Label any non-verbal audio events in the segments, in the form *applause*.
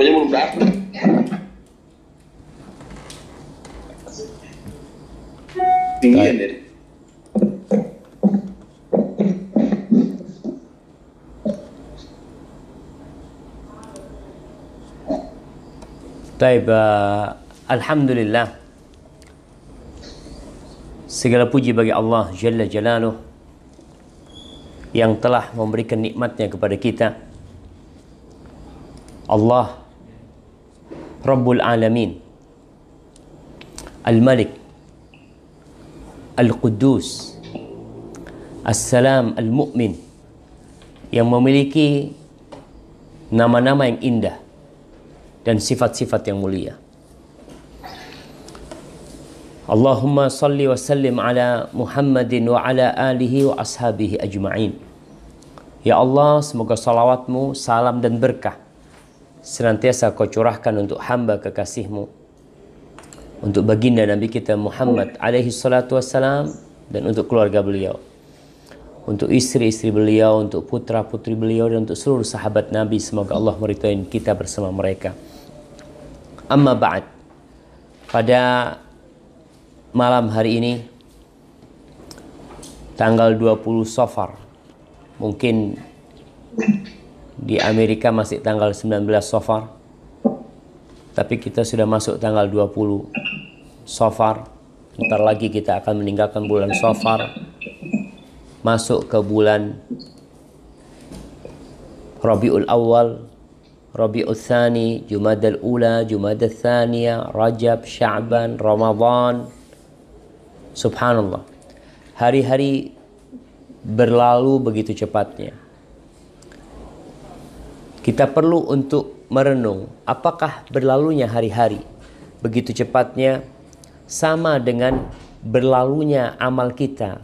pokoknya belum datang tinggian deh ya. Taib, uh, Alhamdulillah Segala puji bagi Allah Jalla Jalaluh Yang telah memberikan nikmatnya kepada kita Allah Rabbul Alamin Al-Malik Al-Quddus Assalam Al-Mu'min yang memiliki nama-nama yang indah dan sifat-sifat yang mulia. Allahumma salli wa sallim ala Muhammadin wa ala alihi wa ashabihi ajma'in. Ya Allah, semoga salawatmu, salam dan berkah senantiasa kau curahkan untuk hamba kekasihmu untuk baginda Nabi kita Muhammad alaihi salatu wassalam dan untuk keluarga beliau untuk istri-istri beliau, untuk putra-putri beliau dan untuk seluruh sahabat Nabi semoga Allah meritain kita bersama mereka. Amma ba'd. Pada malam hari ini tanggal 20 Safar mungkin di Amerika masih tanggal 19 so far tapi kita sudah masuk tanggal 20 so far ntar lagi kita akan meninggalkan bulan so far masuk ke bulan Rabiul Awal Rabiul Thani Jumadal Ula Jumadal Thaniya Rajab Sya'ban Ramadan Subhanallah hari-hari berlalu begitu cepatnya kita perlu untuk merenung apakah berlalunya hari-hari begitu cepatnya sama dengan berlalunya amal kita.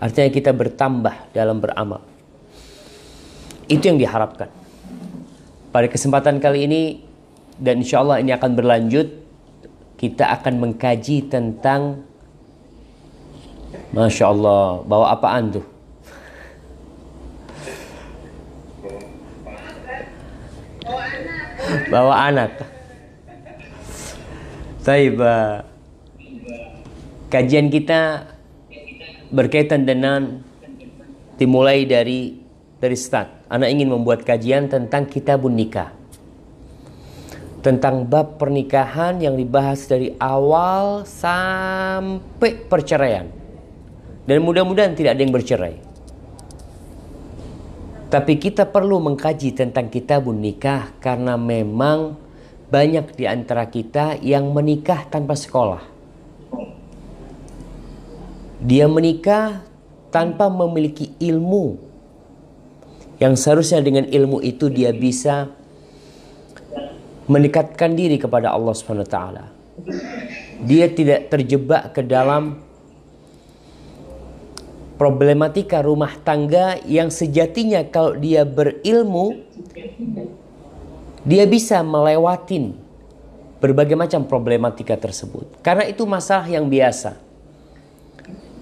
Artinya kita bertambah dalam beramal. Itu yang diharapkan. Pada kesempatan kali ini dan insya Allah ini akan berlanjut, kita akan mengkaji tentang Masya Allah, bawa apaan tuh? bawa anak. Taiba. Eh, kajian kita berkaitan dengan dimulai dari dari start. Anak ingin membuat kajian tentang kitabun nikah. Tentang bab pernikahan yang dibahas dari awal sampai perceraian. Dan mudah-mudahan tidak ada yang bercerai. Tapi kita perlu mengkaji tentang kitabun nikah karena memang banyak di antara kita yang menikah tanpa sekolah. Dia menikah tanpa memiliki ilmu yang seharusnya dengan ilmu itu dia bisa mendekatkan diri kepada Allah Subhanahu wa taala. Dia tidak terjebak ke dalam problematika rumah tangga yang sejatinya kalau dia berilmu dia bisa melewatin berbagai macam problematika tersebut karena itu masalah yang biasa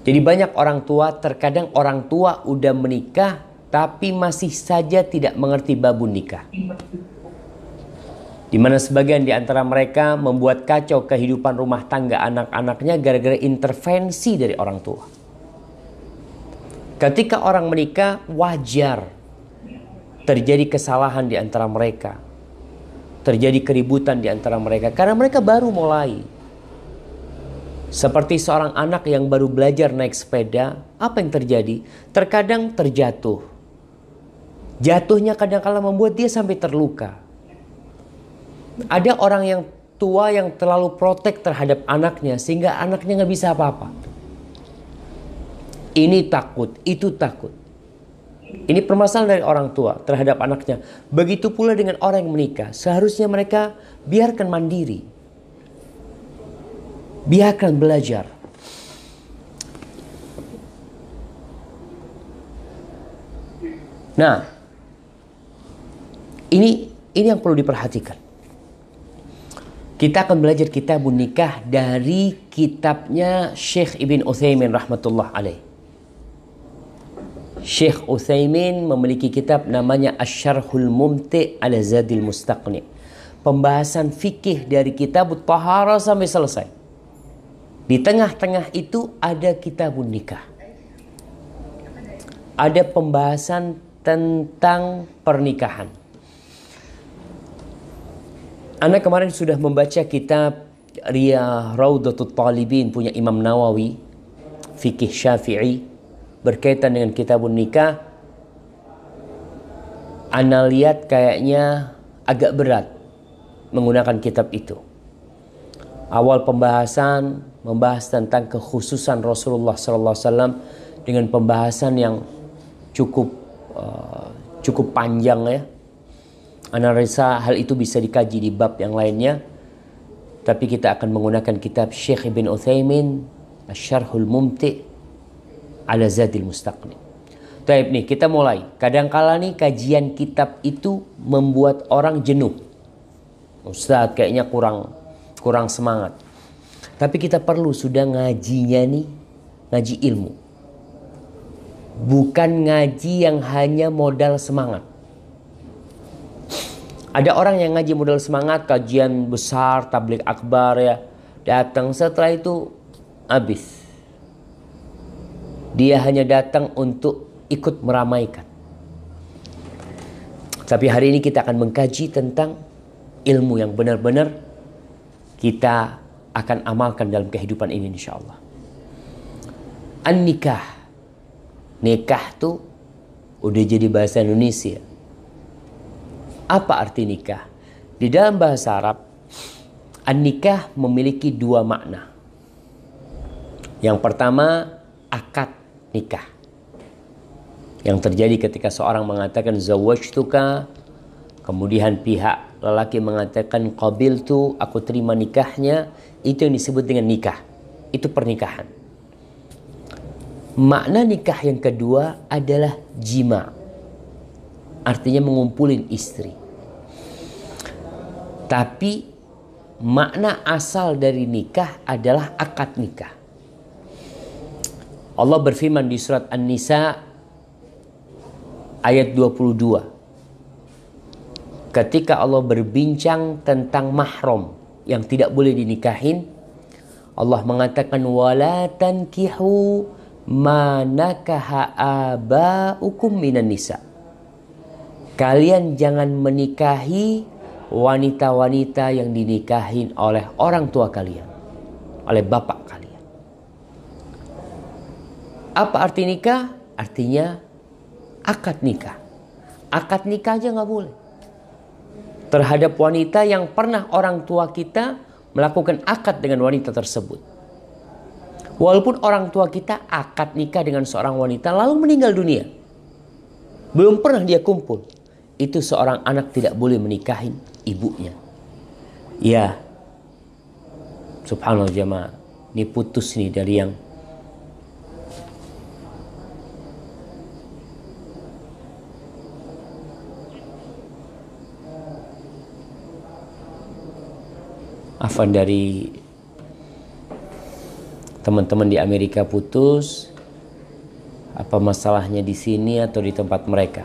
jadi banyak orang tua terkadang orang tua udah menikah tapi masih saja tidak mengerti babun nikah di mana sebagian di antara mereka membuat kacau kehidupan rumah tangga anak-anaknya gara-gara intervensi dari orang tua. Ketika orang menikah, wajar terjadi kesalahan di antara mereka. Terjadi keributan di antara mereka karena mereka baru mulai. Seperti seorang anak yang baru belajar naik sepeda, apa yang terjadi? Terkadang terjatuh. Jatuhnya kadang-kala membuat dia sampai terluka. Ada orang yang tua yang terlalu protek terhadap anaknya sehingga anaknya nggak bisa apa-apa. Ini takut, itu takut. Ini permasalahan dari orang tua terhadap anaknya. Begitu pula dengan orang yang menikah. Seharusnya mereka biarkan mandiri. Biarkan belajar. Nah, ini ini yang perlu diperhatikan. Kita akan belajar kitab nikah dari kitabnya Syekh Ibn Uthaymin rahmatullah alaih. Syekh Uthaymin memiliki kitab namanya Asyarhul Mumti ala Zadil Mustaqni. Pembahasan fikih dari kitab Tahara sampai selesai. Di tengah-tengah itu ada kitab nikah. Ada pembahasan tentang pernikahan. Anda kemarin sudah membaca kitab Riyah Raudatul Talibin punya Imam Nawawi, Fikih Syafi'i, berkaitan dengan kitabun nikah Ana lihat kayaknya agak berat menggunakan kitab itu. Awal pembahasan membahas tentang kekhususan Rasulullah SAW dengan pembahasan yang cukup uh, cukup panjang ya. Ana rasa hal itu bisa dikaji di bab yang lainnya. Tapi kita akan menggunakan kitab Syekh Ibn Uthaymin, Asyarhul Mumti' ala zadil mustaqni. Taib nih, kita mulai. Kadangkala nih kajian kitab itu membuat orang jenuh. Ustaz kayaknya kurang kurang semangat. Tapi kita perlu sudah ngajinya nih, ngaji ilmu. Bukan ngaji yang hanya modal semangat. Ada orang yang ngaji modal semangat, kajian besar, tablik akbar ya. Datang setelah itu habis dia hanya datang untuk ikut meramaikan. Tapi hari ini kita akan mengkaji tentang ilmu yang benar-benar kita akan amalkan dalam kehidupan ini insya Allah. An-nikah. Nikah tuh udah jadi bahasa Indonesia. Apa arti nikah? Di dalam bahasa Arab, an-nikah memiliki dua makna. Yang pertama, akad nikah. Yang terjadi ketika seorang mengatakan zawajtuka, kemudian pihak lelaki mengatakan tu, aku terima nikahnya, itu yang disebut dengan nikah. Itu pernikahan. Makna nikah yang kedua adalah jima. Artinya mengumpulin istri. Tapi makna asal dari nikah adalah akad nikah. Allah berfirman di surat An-Nisa ayat 22. Ketika Allah berbincang tentang mahram yang tidak boleh dinikahin, Allah mengatakan wala tankihu manakaha abaukum minan nisa. Kalian jangan menikahi wanita-wanita yang dinikahin oleh orang tua kalian, oleh bapak. Apa arti nikah? Artinya akad nikah. Akad nikah aja nggak boleh. Terhadap wanita yang pernah orang tua kita melakukan akad dengan wanita tersebut. Walaupun orang tua kita akad nikah dengan seorang wanita lalu meninggal dunia. Belum pernah dia kumpul. Itu seorang anak tidak boleh menikahi ibunya. Ya, subhanallah jemaah ini putus nih dari yang afan dari teman-teman di Amerika putus apa masalahnya di sini atau di tempat mereka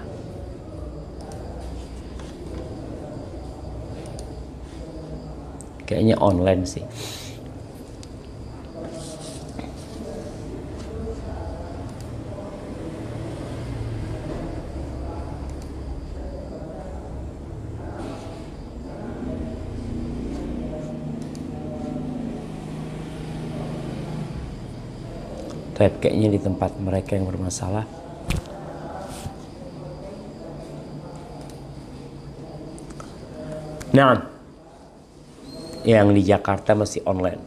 kayaknya online sih tapi kayaknya di tempat mereka yang bermasalah Nah, yang di Jakarta masih online.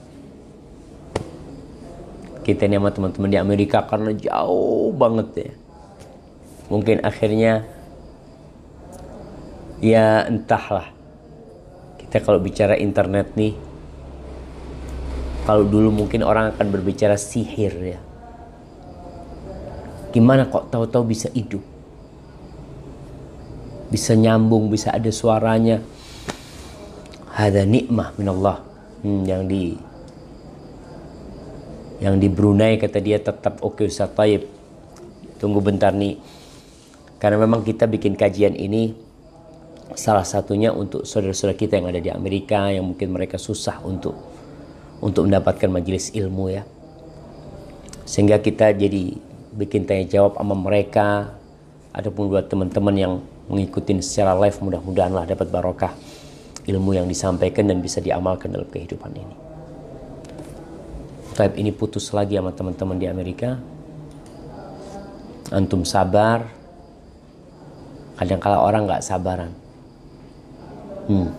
Kita ini sama teman-teman di Amerika karena jauh banget ya. Mungkin akhirnya ya entahlah. Kita kalau bicara internet nih kalau dulu mungkin orang akan berbicara sihir ya. Gimana kok tahu-tahu bisa hidup? Bisa nyambung, bisa ada suaranya. ada nikmah minallah. Hmm, yang di yang di Brunei kata dia tetap oke okay, Ustaz Taib. Tunggu bentar nih. Karena memang kita bikin kajian ini salah satunya untuk saudara-saudara kita yang ada di Amerika yang mungkin mereka susah untuk untuk mendapatkan majelis ilmu ya. Sehingga kita jadi bikin tanya jawab sama mereka ataupun buat teman-teman yang mengikuti secara live mudah mudahanlah dapat barokah ilmu yang disampaikan dan bisa diamalkan dalam kehidupan ini. Taib ini putus lagi sama teman-teman di Amerika. Antum sabar. Kadang-kala orang nggak sabaran. Hmm.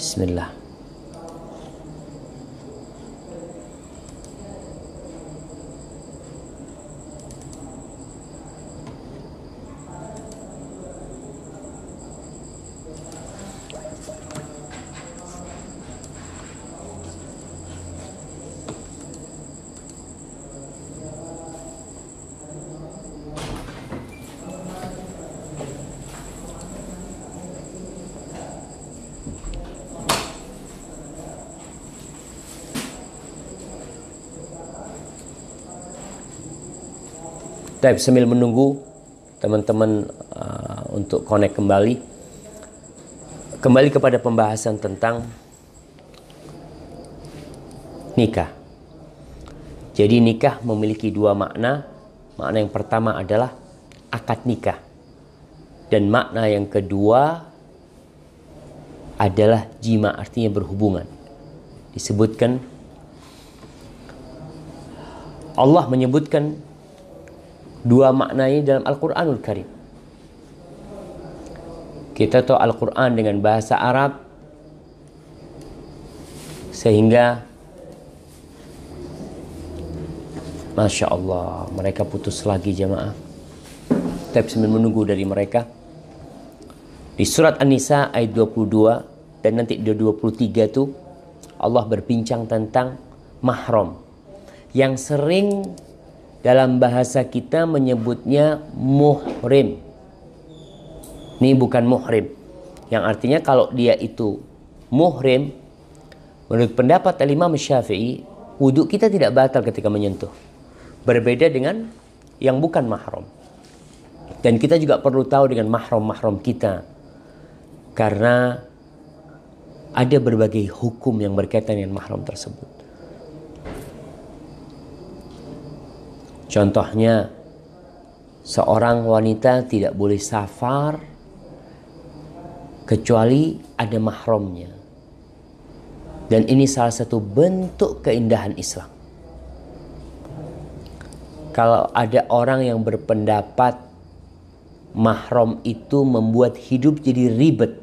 Bismillah. Tapi sambil menunggu teman-teman uh, untuk connect kembali. Kembali kepada pembahasan tentang nikah. Jadi nikah memiliki dua makna. Makna yang pertama adalah akad nikah. Dan makna yang kedua adalah jima artinya berhubungan. Disebutkan Allah menyebutkan dua makna ini dalam Al-Quranul Karim. Kita tahu Al-Quran dengan bahasa Arab sehingga Masya Allah mereka putus lagi jamaah tapi sambil menunggu dari mereka Di surat An-Nisa ayat 22 Dan nanti di 23 tuh Allah berbincang tentang mahram Yang sering dalam bahasa kita menyebutnya muhrim. Ini bukan muhrim. Yang artinya kalau dia itu muhrim, menurut pendapat Imam Syafi'i, wudhu kita tidak batal ketika menyentuh. Berbeda dengan yang bukan mahram. Dan kita juga perlu tahu dengan mahram-mahram kita. Karena ada berbagai hukum yang berkaitan dengan mahram tersebut. Contohnya, seorang wanita tidak boleh safar kecuali ada mahramnya. Dan ini salah satu bentuk keindahan Islam. Kalau ada orang yang berpendapat mahram itu membuat hidup jadi ribet,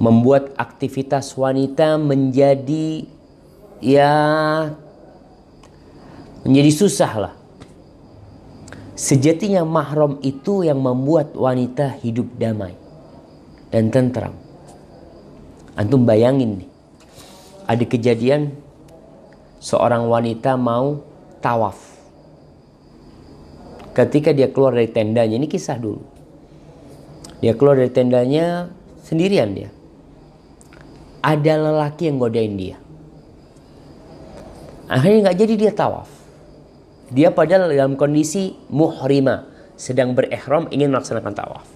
membuat aktivitas wanita menjadi ya menjadi susah lah. Sejatinya mahram itu yang membuat wanita hidup damai dan tentram. Antum bayangin nih, ada kejadian seorang wanita mau tawaf. Ketika dia keluar dari tendanya, ini kisah dulu. Dia keluar dari tendanya sendirian dia. Ada lelaki yang godain dia. Akhirnya nggak jadi dia tawaf. Dia padahal dalam kondisi muhrima, sedang berihram ingin melaksanakan tawaf.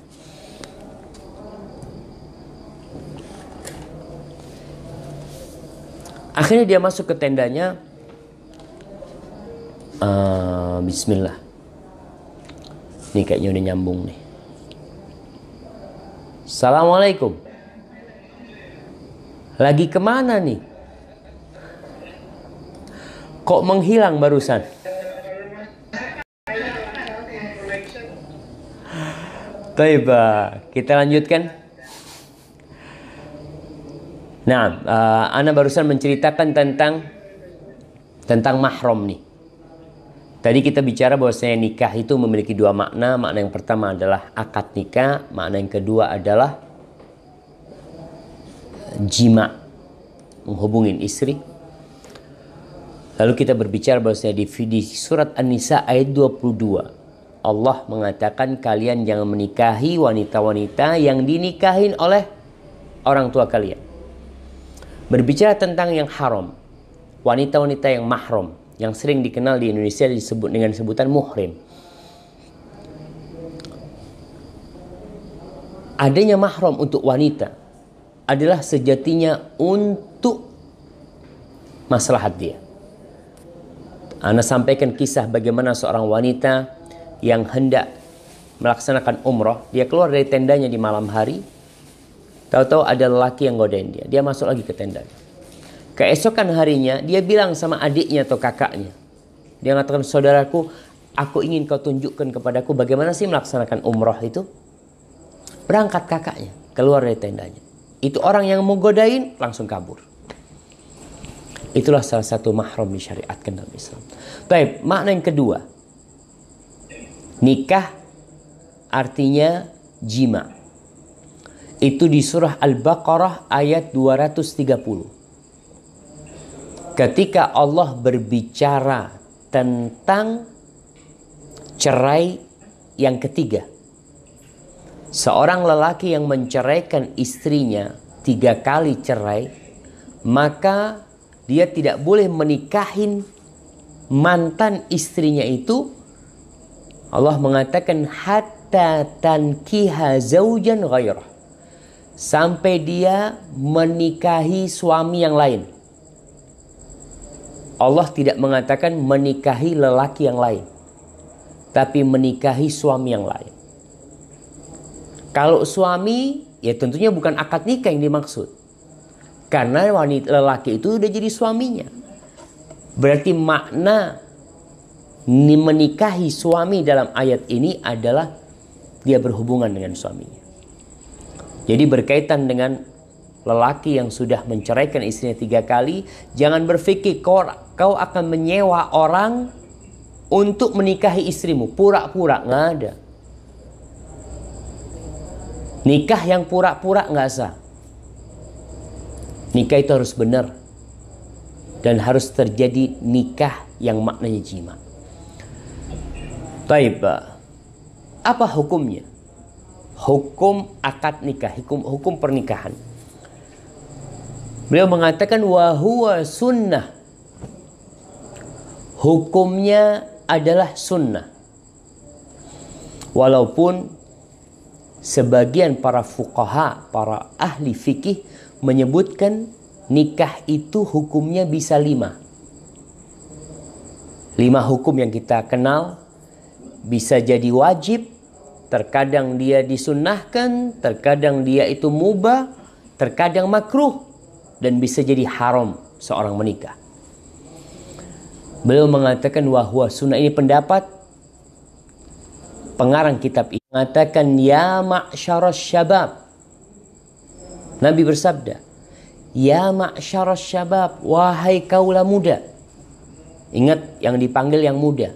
Akhirnya dia masuk ke tendanya. Uh, Bismillah. Ini kayaknya udah nyambung nih. Assalamualaikum. Lagi kemana nih? Kok menghilang barusan? Taiba, eh, kita lanjutkan. Nah, uh, Ana barusan menceritakan tentang tentang mahram nih. Tadi kita bicara bahwa saya nikah itu memiliki dua makna. Makna yang pertama adalah akad nikah, makna yang kedua adalah jima, menghubungin istri. Lalu kita berbicara bahwasanya di, di surat An-Nisa ayat 22 Allah mengatakan kalian jangan menikahi wanita-wanita yang dinikahin oleh orang tua kalian. Berbicara tentang yang haram, wanita-wanita yang mahram, yang sering dikenal di Indonesia disebut dengan sebutan muhrim. Adanya mahram untuk wanita adalah sejatinya untuk maslahat dia. Anda sampaikan kisah bagaimana seorang wanita yang hendak melaksanakan umroh, dia keluar dari tendanya di malam hari, tahu-tahu ada lelaki yang godain dia. Dia masuk lagi ke tendanya. Keesokan harinya, dia bilang sama adiknya atau kakaknya. Dia mengatakan, saudaraku, aku ingin kau tunjukkan kepadaku bagaimana sih melaksanakan umroh itu. Berangkat kakaknya, keluar dari tendanya. Itu orang yang mau godain, langsung kabur. Itulah salah satu mahram disyariatkan dalam Islam. Baik, makna yang kedua, Nikah artinya jima. Itu di surah Al-Baqarah ayat 230. Ketika Allah berbicara tentang cerai yang ketiga. Seorang lelaki yang menceraikan istrinya tiga kali cerai, maka dia tidak boleh menikahin mantan istrinya itu Allah mengatakan hatta tankiha zaujan ghairah. Sampai dia menikahi suami yang lain. Allah tidak mengatakan menikahi lelaki yang lain, tapi menikahi suami yang lain. Kalau suami, ya tentunya bukan akad nikah yang dimaksud. Karena wanita lelaki itu sudah jadi suaminya. Berarti makna menikahi suami dalam ayat ini adalah dia berhubungan dengan suaminya. Jadi berkaitan dengan lelaki yang sudah menceraikan istrinya tiga kali, jangan berpikir kau, akan menyewa orang untuk menikahi istrimu. Pura-pura, nggak ada. Nikah yang pura-pura nggak sah. Nikah itu harus benar. Dan harus terjadi nikah yang maknanya jimat. Taib. Apa hukumnya? Hukum akad nikah, hukum hukum pernikahan. Beliau mengatakan wahwa sunnah. Hukumnya adalah sunnah. Walaupun sebagian para fukaha, para ahli fikih menyebutkan nikah itu hukumnya bisa lima. Lima hukum yang kita kenal bisa jadi wajib, terkadang dia disunnahkan, terkadang dia itu mubah, terkadang makruh dan bisa jadi haram seorang menikah. Beliau mengatakan bahwa sunnah ini pendapat pengarang kitab ini mengatakan ya ma'syaras syabab. Nabi bersabda, "Ya ma'syaras syabab, wahai kaula muda." Ingat yang dipanggil yang muda.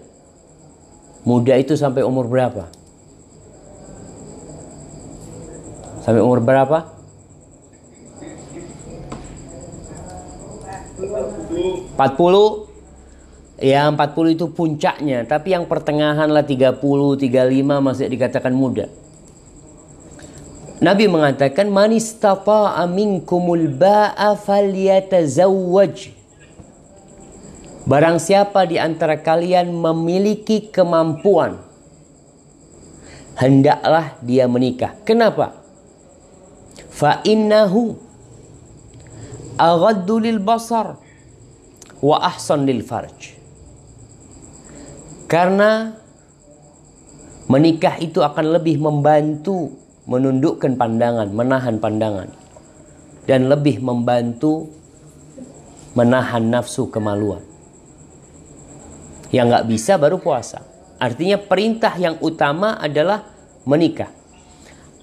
Muda itu sampai umur berapa? Sampai umur berapa? 40. puluh. Ya 40 itu puncaknya, tapi yang pertengahan lah 30, 35 masih dikatakan muda. Nabi mengatakan man istata'a minkumul ba'a falyatazawwaj. Barang siapa di antara kalian memiliki kemampuan, hendaklah dia menikah. Kenapa? Fa innahu aghaddu lil basar wa ahsan lil farj. Karena menikah itu akan lebih membantu menundukkan pandangan, menahan pandangan dan lebih membantu menahan nafsu kemaluan. Yang nggak bisa baru puasa. Artinya perintah yang utama adalah menikah.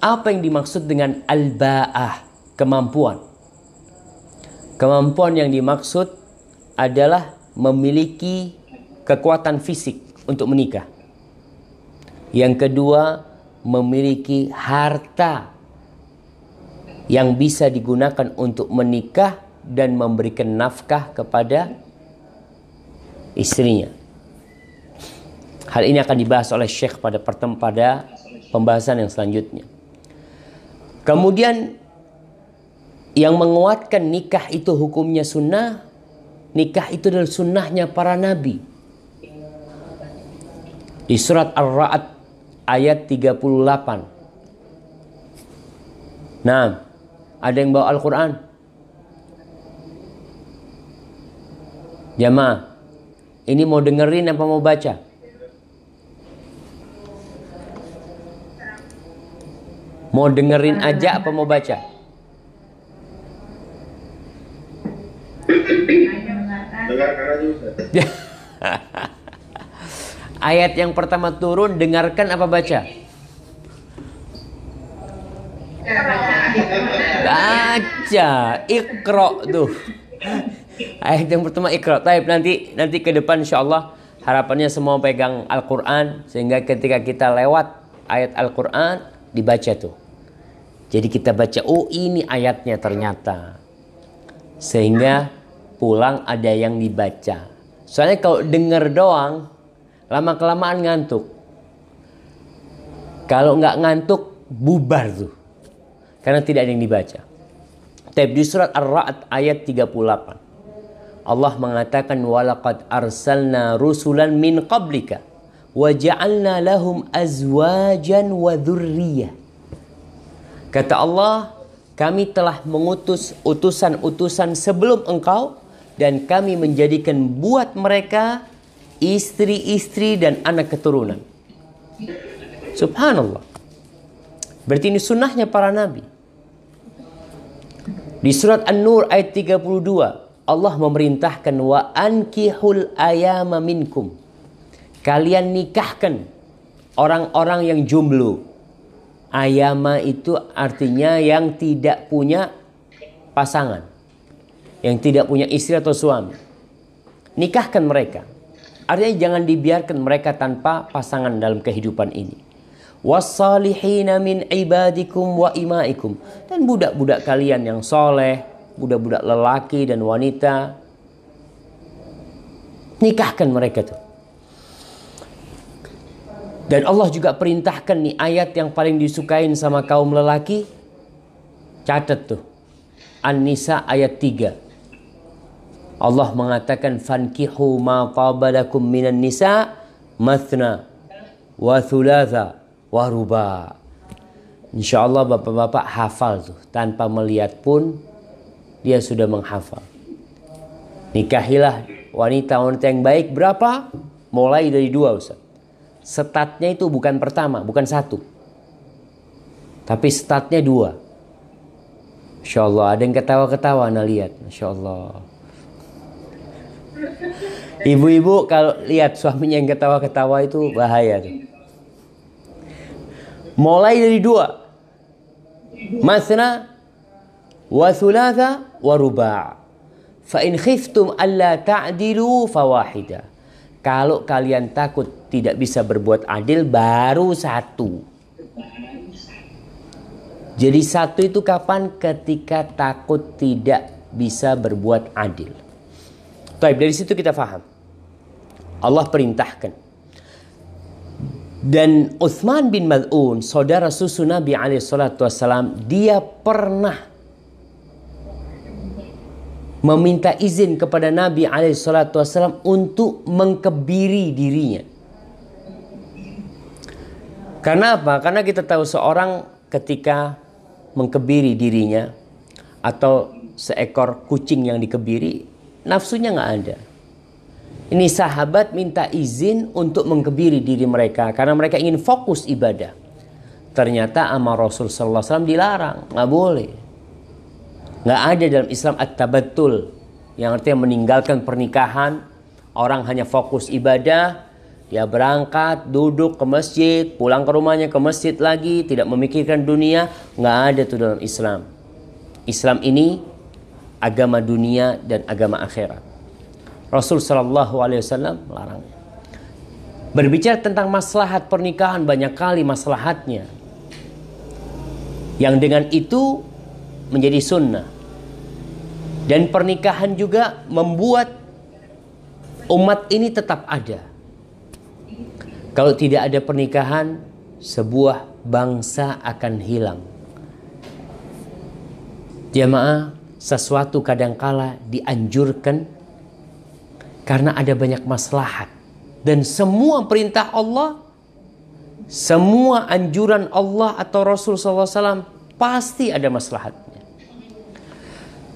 Apa yang dimaksud dengan albaah Kemampuan. Kemampuan yang dimaksud adalah memiliki kekuatan fisik untuk menikah. Yang kedua, memiliki harta yang bisa digunakan untuk menikah dan memberikan nafkah kepada istrinya. Hal ini akan dibahas oleh Syekh pada pertem pada pembahasan yang selanjutnya. Kemudian yang menguatkan nikah itu hukumnya sunnah, nikah itu adalah sunnahnya para nabi. Di surat Ar-Ra'd ayat 38. Nah, ada yang bawa Al-Quran? Jamaah, ini mau dengerin apa mau baca? Mau dengerin aja apa mau baca? *laughs* Ayat yang pertama turun dengarkan apa baca? Baca, ikro tuh. Ayat yang pertama ikro. Taib nanti nanti ke depan insya Allah harapannya semua pegang Al-Quran sehingga ketika kita lewat ayat Al-Quran dibaca tuh. Jadi kita baca, oh ini ayatnya ternyata. Sehingga pulang ada yang dibaca. Soalnya kalau dengar doang, lama-kelamaan ngantuk. Kalau nggak ngantuk, bubar tuh. Karena tidak ada yang dibaca. Tapi di surat Ar-Ra'd ayat 38. Allah mengatakan, Walakad arsalna rusulan min qablika wa ja'alna lahum azwajan wa dzurriyyah. Kata Allah, kami telah mengutus utusan-utusan sebelum engkau dan kami menjadikan buat mereka istri-istri dan anak keturunan. Subhanallah. Berarti ini sunnahnya para nabi. Di surat An-Nur ayat 32, Allah memerintahkan wa ankihul ayama minkum Kalian nikahkan orang-orang yang jomblo. Ayama itu artinya yang tidak punya pasangan. Yang tidak punya istri atau suami. Nikahkan mereka. Artinya jangan dibiarkan mereka tanpa pasangan dalam kehidupan ini. Wassalihina min ibadikum wa imaikum. Dan budak-budak kalian yang soleh, budak-budak lelaki dan wanita. Nikahkan mereka tuh dan Allah juga perintahkan nih ayat yang paling disukain sama kaum lelaki. Catat tuh. An-Nisa ayat 3. Allah mengatakan fankihu ma tabalakum minan nisa mathna wa thulatha wa ruba. Insyaallah Bapak-bapak hafal tuh tanpa melihat pun dia sudah menghafal. Nikahilah wanita-wanita yang baik berapa? Mulai dari dua Ustaz statnya itu bukan pertama, bukan satu. Tapi statnya dua. Masya Allah, ada yang ketawa-ketawa Anda lihat. Masya Allah. Ibu-ibu kalau lihat suaminya yang ketawa-ketawa itu bahaya. Tuh. Mulai dari dua. Masna wa thulatha wa ruba'. Fa in khiftum alla ta'dilu fawahida. Kalau kalian takut tidak bisa berbuat adil baru satu. Jadi satu itu kapan? Ketika takut tidak bisa berbuat adil. Taib dari situ kita faham. Allah perintahkan. Dan Uthman bin Mal'un, saudara susu Nabi saw dia pernah meminta izin kepada Nabi saw untuk mengkebiri dirinya karena apa? Karena kita tahu seorang ketika mengkebiri dirinya atau seekor kucing yang dikebiri, nafsunya nggak ada. Ini sahabat minta izin untuk mengkebiri diri mereka karena mereka ingin fokus ibadah. Ternyata Amal Rasul Sallallahu Alaihi Wasallam dilarang, nggak boleh. Nggak ada dalam Islam at-tabatul yang artinya meninggalkan pernikahan, orang hanya fokus ibadah, dia berangkat, duduk ke masjid, pulang ke rumahnya ke masjid lagi, tidak memikirkan dunia, nggak ada tuh dalam Islam. Islam ini agama dunia dan agama akhirat. Rasul Shallallahu Alaihi Wasallam melarangnya. Berbicara tentang maslahat pernikahan banyak kali maslahatnya. Yang dengan itu menjadi sunnah. Dan pernikahan juga membuat umat ini tetap ada kalau tidak ada pernikahan, sebuah bangsa akan hilang. Jamaah, sesuatu kadangkala dianjurkan karena ada banyak maslahat. Dan semua perintah Allah, semua anjuran Allah atau Rasul SAW pasti ada maslahatnya.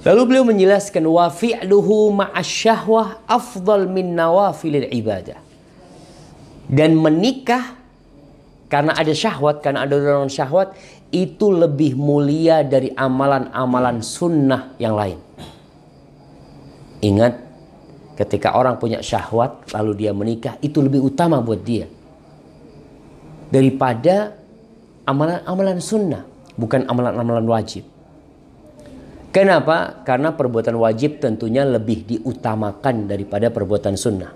Lalu beliau menjelaskan wa fi'luhu ma'asyahwah afdal min nawafilil ibadah dan menikah karena ada syahwat, karena ada dorongan syahwat, itu lebih mulia dari amalan-amalan sunnah yang lain. Ingat, ketika orang punya syahwat, lalu dia menikah, itu lebih utama buat dia daripada amalan-amalan sunnah, bukan amalan-amalan wajib. Kenapa? Karena perbuatan wajib tentunya lebih diutamakan daripada perbuatan sunnah.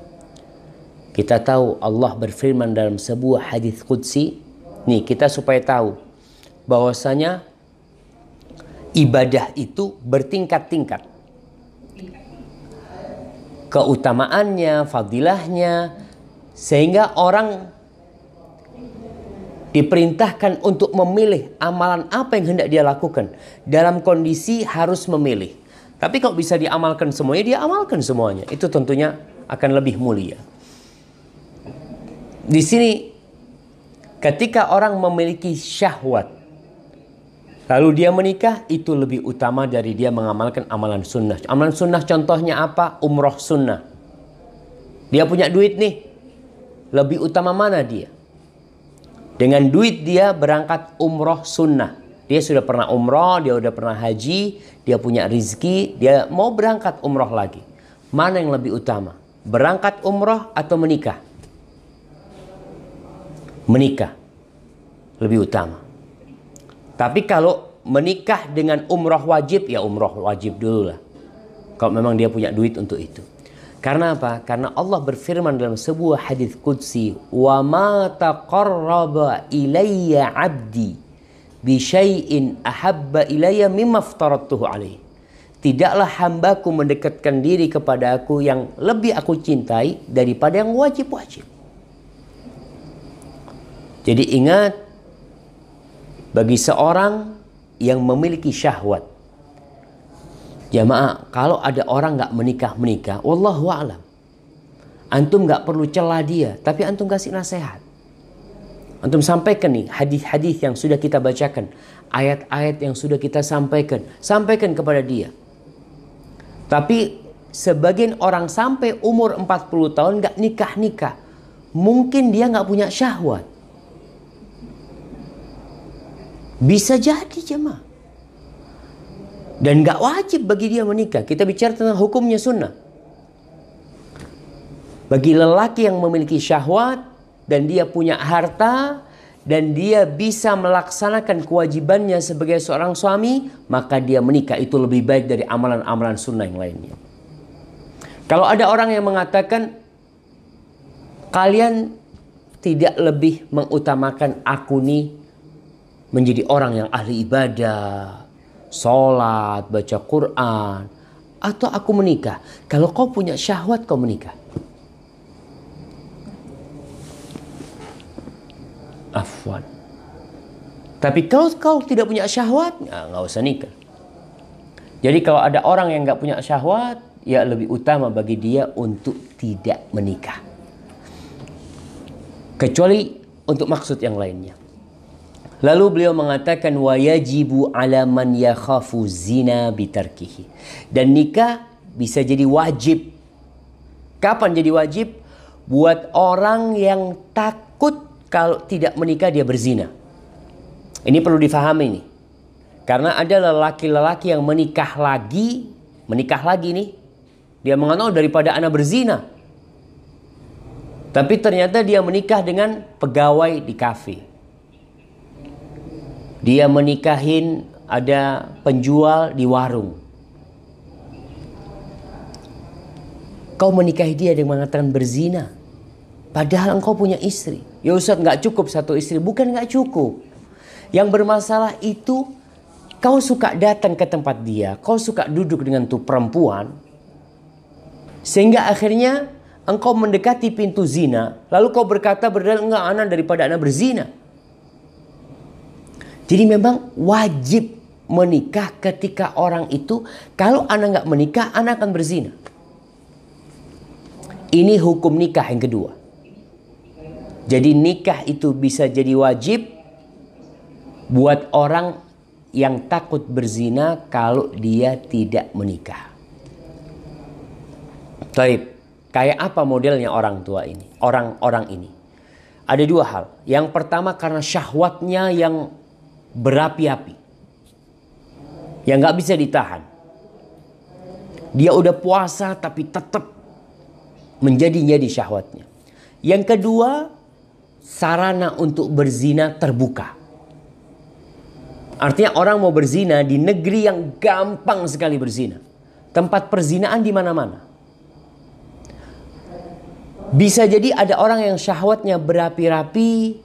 Kita tahu Allah berfirman dalam sebuah hadis qudsi. Nih, kita supaya tahu bahwasanya ibadah itu bertingkat-tingkat. Keutamaannya, fadilahnya sehingga orang diperintahkan untuk memilih amalan apa yang hendak dia lakukan dalam kondisi harus memilih. Tapi kalau bisa diamalkan semuanya, dia amalkan semuanya. Itu tentunya akan lebih mulia. Di sini ketika orang memiliki syahwat lalu dia menikah itu lebih utama dari dia mengamalkan amalan sunnah. Amalan sunnah contohnya apa? Umroh sunnah. Dia punya duit nih. Lebih utama mana dia? Dengan duit dia berangkat umroh sunnah. Dia sudah pernah umroh, dia sudah pernah haji, dia punya rizki, dia mau berangkat umroh lagi. Mana yang lebih utama? Berangkat umroh atau menikah? menikah lebih utama. Tapi kalau menikah dengan umroh wajib, ya umroh wajib dulu lah. Kalau memang dia punya duit untuk itu. Karena apa? Karena Allah berfirman dalam sebuah hadis qudsi, "Wa ma taqarraba ilayya 'abdi bi syai'in ahabba ilayya mimma aftaratuhu alaihi." Tidaklah hambaku mendekatkan diri kepada aku yang lebih aku cintai daripada yang wajib-wajib. Jadi ingat bagi seorang yang memiliki syahwat. Jamaah, kalau ada orang nggak menikah menikah, wallahu alam. Antum nggak perlu celah dia, tapi antum kasih nasihat. Antum sampaikan nih hadis-hadis yang sudah kita bacakan, ayat-ayat yang sudah kita sampaikan, sampaikan kepada dia. Tapi sebagian orang sampai umur 40 tahun nggak nikah-nikah. Mungkin dia nggak punya syahwat. Bisa jadi jemaah. Dan gak wajib bagi dia menikah. Kita bicara tentang hukumnya sunnah. Bagi lelaki yang memiliki syahwat dan dia punya harta dan dia bisa melaksanakan kewajibannya sebagai seorang suami, maka dia menikah itu lebih baik dari amalan-amalan sunnah yang lainnya. Kalau ada orang yang mengatakan kalian tidak lebih mengutamakan aku nih menjadi orang yang ahli ibadah, sholat, baca Quran, atau aku menikah. Kalau kau punya syahwat, kau menikah. Afwan. Tapi kalau kau tidak punya syahwat, nggak usah nikah. Jadi kalau ada orang yang nggak punya syahwat, ya lebih utama bagi dia untuk tidak menikah. Kecuali untuk maksud yang lainnya. Lalu beliau mengatakan wajibu alaman yakhafu zina bitarkihi. Dan nikah bisa jadi wajib. Kapan jadi wajib? Buat orang yang takut kalau tidak menikah dia berzina. Ini perlu difahami nih. Karena ada lelaki-lelaki yang menikah lagi, menikah lagi nih. Dia mengenal daripada anak berzina. Tapi ternyata dia menikah dengan pegawai di kafe dia menikahin ada penjual di warung. Kau menikahi dia dengan mengatakan berzina. Padahal engkau punya istri. Ya Ustaz nggak cukup satu istri. Bukan nggak cukup. Yang bermasalah itu kau suka datang ke tempat dia. Kau suka duduk dengan tuh perempuan. Sehingga akhirnya engkau mendekati pintu zina. Lalu kau berkata berdalil enggak anak daripada anak berzina. Jadi memang wajib menikah ketika orang itu kalau anak nggak menikah anak akan berzina. Ini hukum nikah yang kedua. Jadi nikah itu bisa jadi wajib buat orang yang takut berzina kalau dia tidak menikah. Taib, kayak apa modelnya orang tua ini, orang-orang ini? Ada dua hal. Yang pertama karena syahwatnya yang berapi-api yang nggak bisa ditahan. Dia udah puasa tapi tetap menjadi-jadi syahwatnya. Yang kedua, sarana untuk berzina terbuka. Artinya orang mau berzina di negeri yang gampang sekali berzina. Tempat perzinaan di mana-mana. Bisa jadi ada orang yang syahwatnya berapi-rapi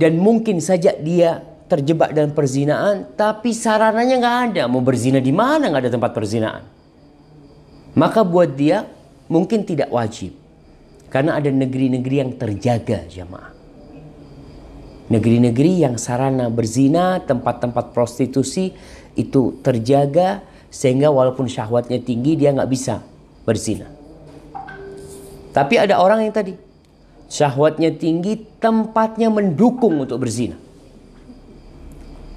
dan mungkin saja dia terjebak dalam perzinaan, tapi sarananya nggak ada. Mau berzina di mana nggak ada tempat perzinaan. Maka buat dia mungkin tidak wajib. Karena ada negeri-negeri yang terjaga jamaah. Negeri-negeri yang sarana berzina, tempat-tempat prostitusi itu terjaga sehingga walaupun syahwatnya tinggi dia nggak bisa berzina. Tapi ada orang yang tadi syahwatnya tinggi, tempatnya mendukung untuk berzina.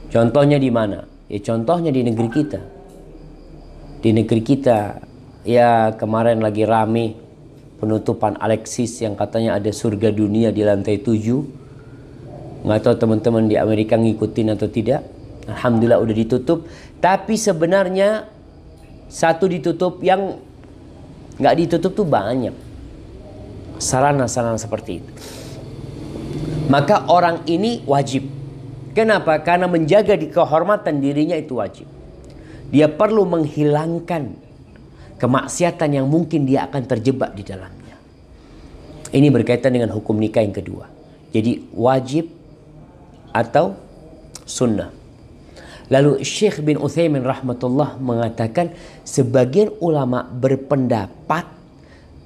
Contohnya di mana? Ya contohnya di negeri kita. Di negeri kita ya kemarin lagi rame penutupan Alexis yang katanya ada surga dunia di lantai tujuh. Nggak tahu teman-teman di Amerika ngikutin atau tidak. Alhamdulillah udah ditutup. Tapi sebenarnya satu ditutup yang nggak ditutup tuh banyak. Sarana-sarana seperti itu. Maka orang ini wajib Kenapa? Karena menjaga di kehormatan dirinya itu wajib. Dia perlu menghilangkan kemaksiatan yang mungkin dia akan terjebak di dalamnya. Ini berkaitan dengan hukum nikah yang kedua. Jadi wajib atau sunnah. Lalu Syekh bin Uthaymin rahmatullah mengatakan sebagian ulama berpendapat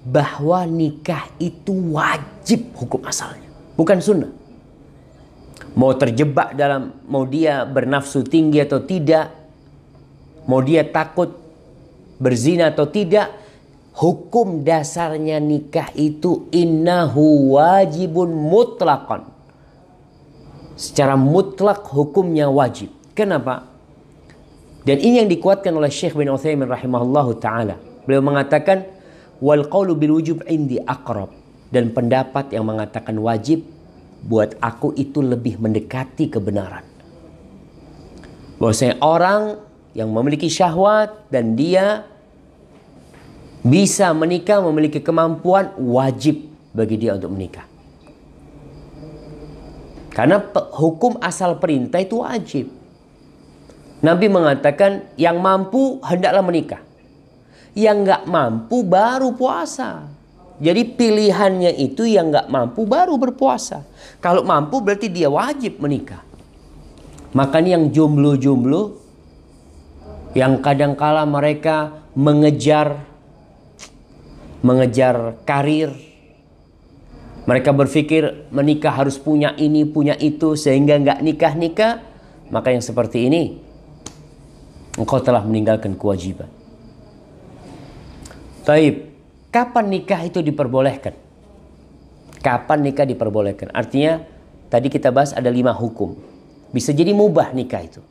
bahwa nikah itu wajib hukum asalnya, bukan sunnah. Mau terjebak dalam mau dia bernafsu tinggi atau tidak, mau dia takut berzina atau tidak, hukum dasarnya nikah itu innahu wajibun mutlakon. Secara mutlak hukumnya wajib. Kenapa? Dan ini yang dikuatkan oleh Syekh bin Uthaymin rahimahullahu taala. Beliau mengatakan wal qawlu bil wujub indi akrab dan pendapat yang mengatakan wajib buat aku itu lebih mendekati kebenaran. Bahwasanya orang yang memiliki syahwat dan dia bisa menikah, memiliki kemampuan, wajib bagi dia untuk menikah. Karena hukum asal perintah itu wajib. Nabi mengatakan yang mampu hendaklah menikah. Yang nggak mampu baru puasa. Jadi pilihannya itu yang nggak mampu baru berpuasa. Kalau mampu berarti dia wajib menikah. Makanya yang jomblo-jomblo, yang kadang-kala mereka mengejar, mengejar karir, mereka berpikir menikah harus punya ini, punya itu, sehingga nggak nikah-nikah. Maka yang seperti ini, engkau telah meninggalkan kewajiban. Taib, Kapan nikah itu diperbolehkan? Kapan nikah diperbolehkan? Artinya tadi kita bahas ada lima hukum. Bisa jadi mubah nikah itu.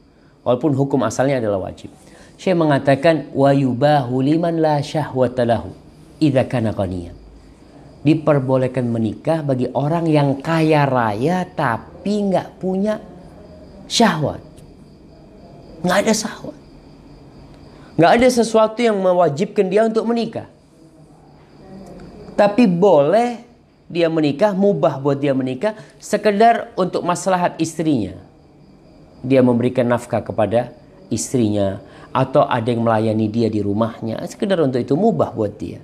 Walaupun hukum asalnya adalah wajib. Syekh mengatakan wa yubahu liman la syahwatalahu idza kana qaniyan. Diperbolehkan menikah bagi orang yang kaya raya tapi nggak punya syahwat. Nggak ada syahwat. Nggak ada sesuatu yang mewajibkan dia untuk menikah. Tapi boleh dia menikah, mubah buat dia menikah sekedar untuk maslahat istrinya. Dia memberikan nafkah kepada istrinya atau ada yang melayani dia di rumahnya, sekedar untuk itu mubah buat dia.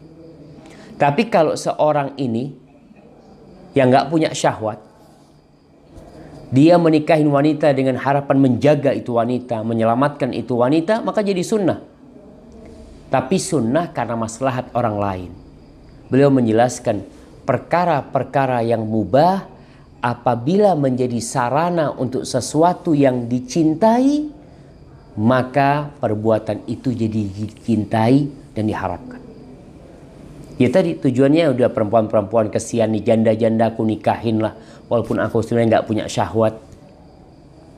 Tapi kalau seorang ini yang nggak punya syahwat, dia menikahi wanita dengan harapan menjaga itu wanita, menyelamatkan itu wanita, maka jadi sunnah. Tapi sunnah karena maslahat orang lain. Beliau menjelaskan perkara-perkara yang mubah apabila menjadi sarana untuk sesuatu yang dicintai maka perbuatan itu jadi dicintai dan diharapkan. Ya tadi tujuannya udah perempuan-perempuan kesian nih janda-janda aku nikahin lah walaupun aku sebenarnya nggak punya syahwat.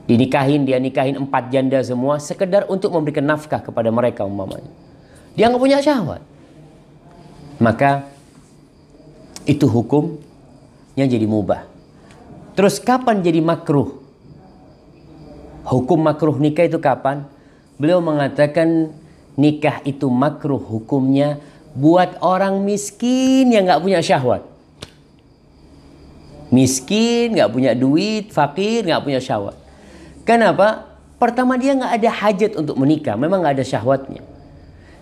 Dinikahin dia nikahin empat janda semua sekedar untuk memberikan nafkah kepada mereka umpamanya. Dia nggak punya syahwat. Maka itu hukumnya jadi mubah. Terus kapan jadi makruh? Hukum makruh nikah itu kapan? Beliau mengatakan nikah itu makruh hukumnya buat orang miskin yang nggak punya syahwat. Miskin, nggak punya duit, fakir, nggak punya syahwat. Kenapa? Pertama dia nggak ada hajat untuk menikah, memang nggak ada syahwatnya.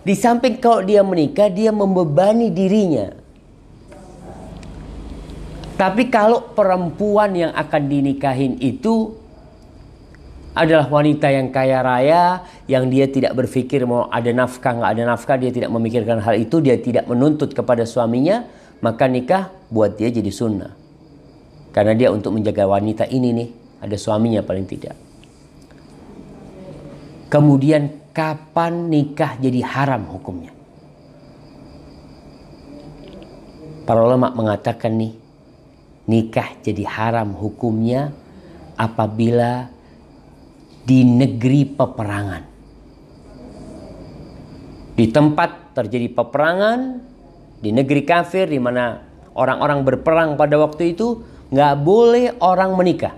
Di samping kalau dia menikah, dia membebani dirinya tapi kalau perempuan yang akan dinikahin itu adalah wanita yang kaya raya, yang dia tidak berpikir mau ada nafkah, nggak ada nafkah, dia tidak memikirkan hal itu, dia tidak menuntut kepada suaminya, maka nikah buat dia jadi sunnah. Karena dia untuk menjaga wanita ini nih, ada suaminya paling tidak. Kemudian kapan nikah jadi haram hukumnya? Para ulama mengatakan nih, nikah jadi haram hukumnya apabila di negeri peperangan. Di tempat terjadi peperangan, di negeri kafir di mana orang-orang berperang pada waktu itu nggak boleh orang menikah.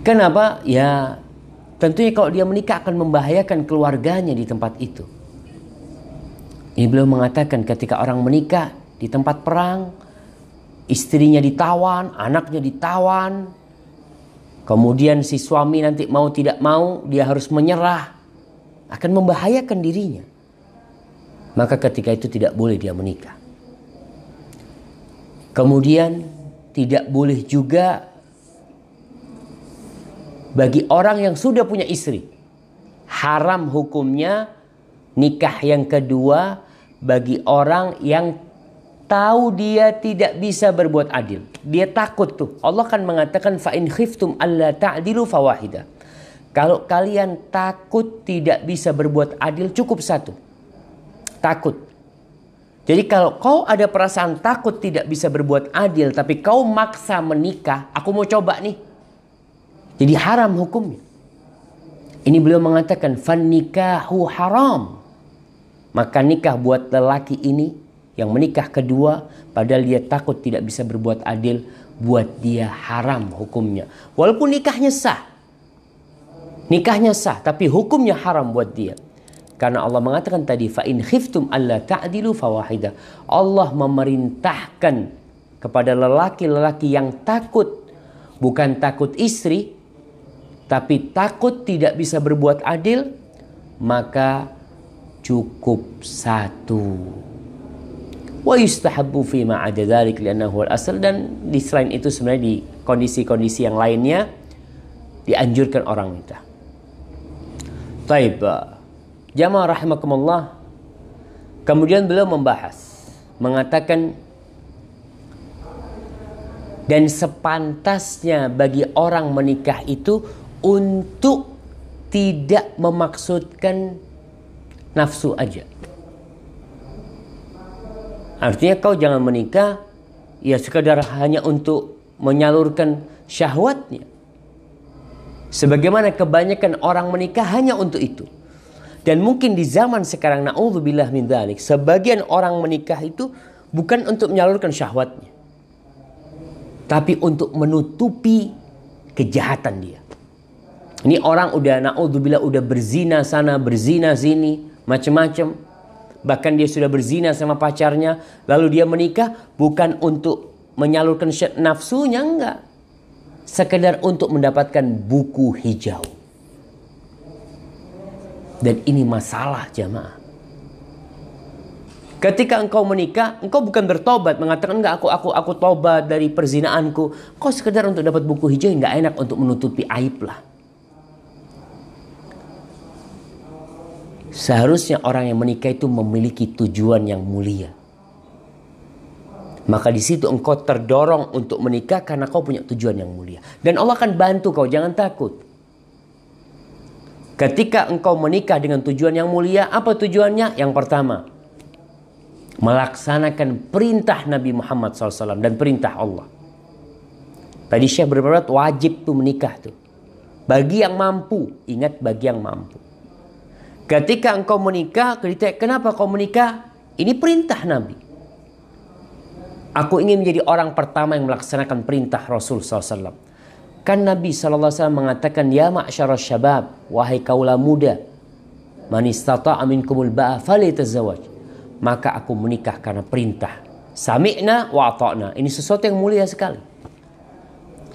Kenapa? Ya tentunya kalau dia menikah akan membahayakan keluarganya di tempat itu. Ini beliau mengatakan ketika orang menikah di tempat perang, istrinya ditawan, anaknya ditawan. Kemudian si suami nanti mau tidak mau dia harus menyerah. Akan membahayakan dirinya. Maka ketika itu tidak boleh dia menikah. Kemudian tidak boleh juga bagi orang yang sudah punya istri. Haram hukumnya nikah yang kedua bagi orang yang tahu dia tidak bisa berbuat adil. Dia takut tuh. Allah kan mengatakan fa in khiftum alla ta'dilu fawahida. Kalau kalian takut tidak bisa berbuat adil cukup satu. Takut. Jadi kalau kau ada perasaan takut tidak bisa berbuat adil tapi kau maksa menikah, aku mau coba nih. Jadi haram hukumnya. Ini beliau mengatakan fan nikahu haram. Maka nikah buat lelaki ini yang menikah kedua padahal dia takut tidak bisa berbuat adil buat dia haram hukumnya walaupun nikahnya sah nikahnya sah tapi hukumnya haram buat dia karena Allah mengatakan tadi fa in khiftum alla ta'dilu fawahida Allah memerintahkan kepada lelaki-lelaki yang takut bukan takut istri tapi takut tidak bisa berbuat adil maka cukup satu wa yustahabbu fi ma ada dzalik li'annahu asal dan di selain itu sebenarnya di kondisi-kondisi yang lainnya dianjurkan orang minta. Taib. Jamaah rahimakumullah. Kemudian beliau membahas mengatakan dan sepantasnya bagi orang menikah itu untuk tidak memaksudkan nafsu aja Artinya kau jangan menikah ya sekedar hanya untuk menyalurkan syahwatnya. Sebagaimana kebanyakan orang menikah hanya untuk itu. Dan mungkin di zaman sekarang naudzubillah min dzalik, sebagian orang menikah itu bukan untuk menyalurkan syahwatnya. Tapi untuk menutupi kejahatan dia. Ini orang udah naudzubillah udah berzina sana, berzina sini, macam-macam bahkan dia sudah berzina sama pacarnya, lalu dia menikah bukan untuk menyalurkan nafsunya enggak. Sekedar untuk mendapatkan buku hijau. Dan ini masalah jamaah. Ketika engkau menikah, engkau bukan bertobat mengatakan enggak aku aku aku tobat dari perzinaanku. Kau sekedar untuk dapat buku hijau enggak enak untuk menutupi aib lah. Seharusnya orang yang menikah itu memiliki tujuan yang mulia. Maka di situ engkau terdorong untuk menikah karena kau punya tujuan yang mulia. Dan Allah akan bantu kau, jangan takut. Ketika engkau menikah dengan tujuan yang mulia, apa tujuannya? Yang pertama, melaksanakan perintah Nabi Muhammad SAW dan perintah Allah. Tadi Syekh berbicara wajib tuh menikah tuh. Bagi yang mampu, ingat bagi yang mampu. Ketika engkau menikah, ketika kenapa kau menikah? Ini perintah Nabi. Aku ingin menjadi orang pertama yang melaksanakan perintah Rasul SAW. Kan Nabi SAW mengatakan, Ya ma'asyarah syabab, wahai kaulah muda, manistata kumul ba'a falitazawaj. Maka aku menikah karena perintah. Sami'na wa Ini sesuatu yang mulia sekali.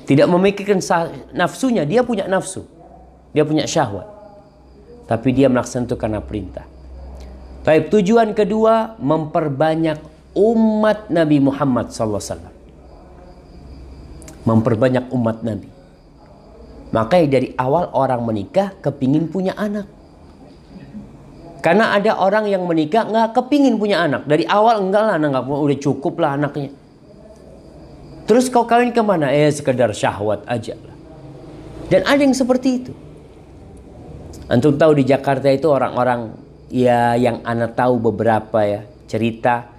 Tidak memikirkan nafsunya, dia punya nafsu. Dia punya syahwat tapi dia melaksanakan itu karena perintah. tujuan kedua memperbanyak umat Nabi Muhammad SAW. Memperbanyak umat Nabi. Makanya dari awal orang menikah kepingin punya anak. Karena ada orang yang menikah nggak kepingin punya anak. Dari awal enggak lah, enggak udah cukup lah anaknya. Terus kau kawin kemana? Eh sekedar syahwat aja lah. Dan ada yang seperti itu. Antum tahu di Jakarta itu orang-orang ya yang anak tahu beberapa ya cerita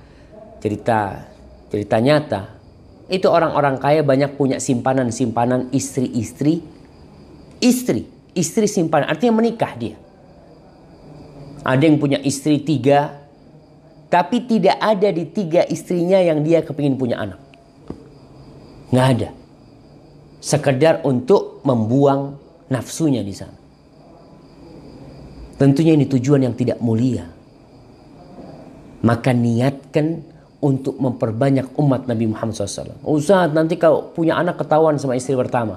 cerita cerita nyata. Itu orang-orang kaya banyak punya simpanan-simpanan istri-istri istri istri simpanan artinya menikah dia. Ada yang punya istri tiga, tapi tidak ada di tiga istrinya yang dia kepingin punya anak. Nggak ada. Sekedar untuk membuang nafsunya di sana. Tentunya ini tujuan yang tidak mulia. Maka niatkan untuk memperbanyak umat Nabi Muhammad SAW. usah nanti kau punya anak ketahuan sama istri pertama.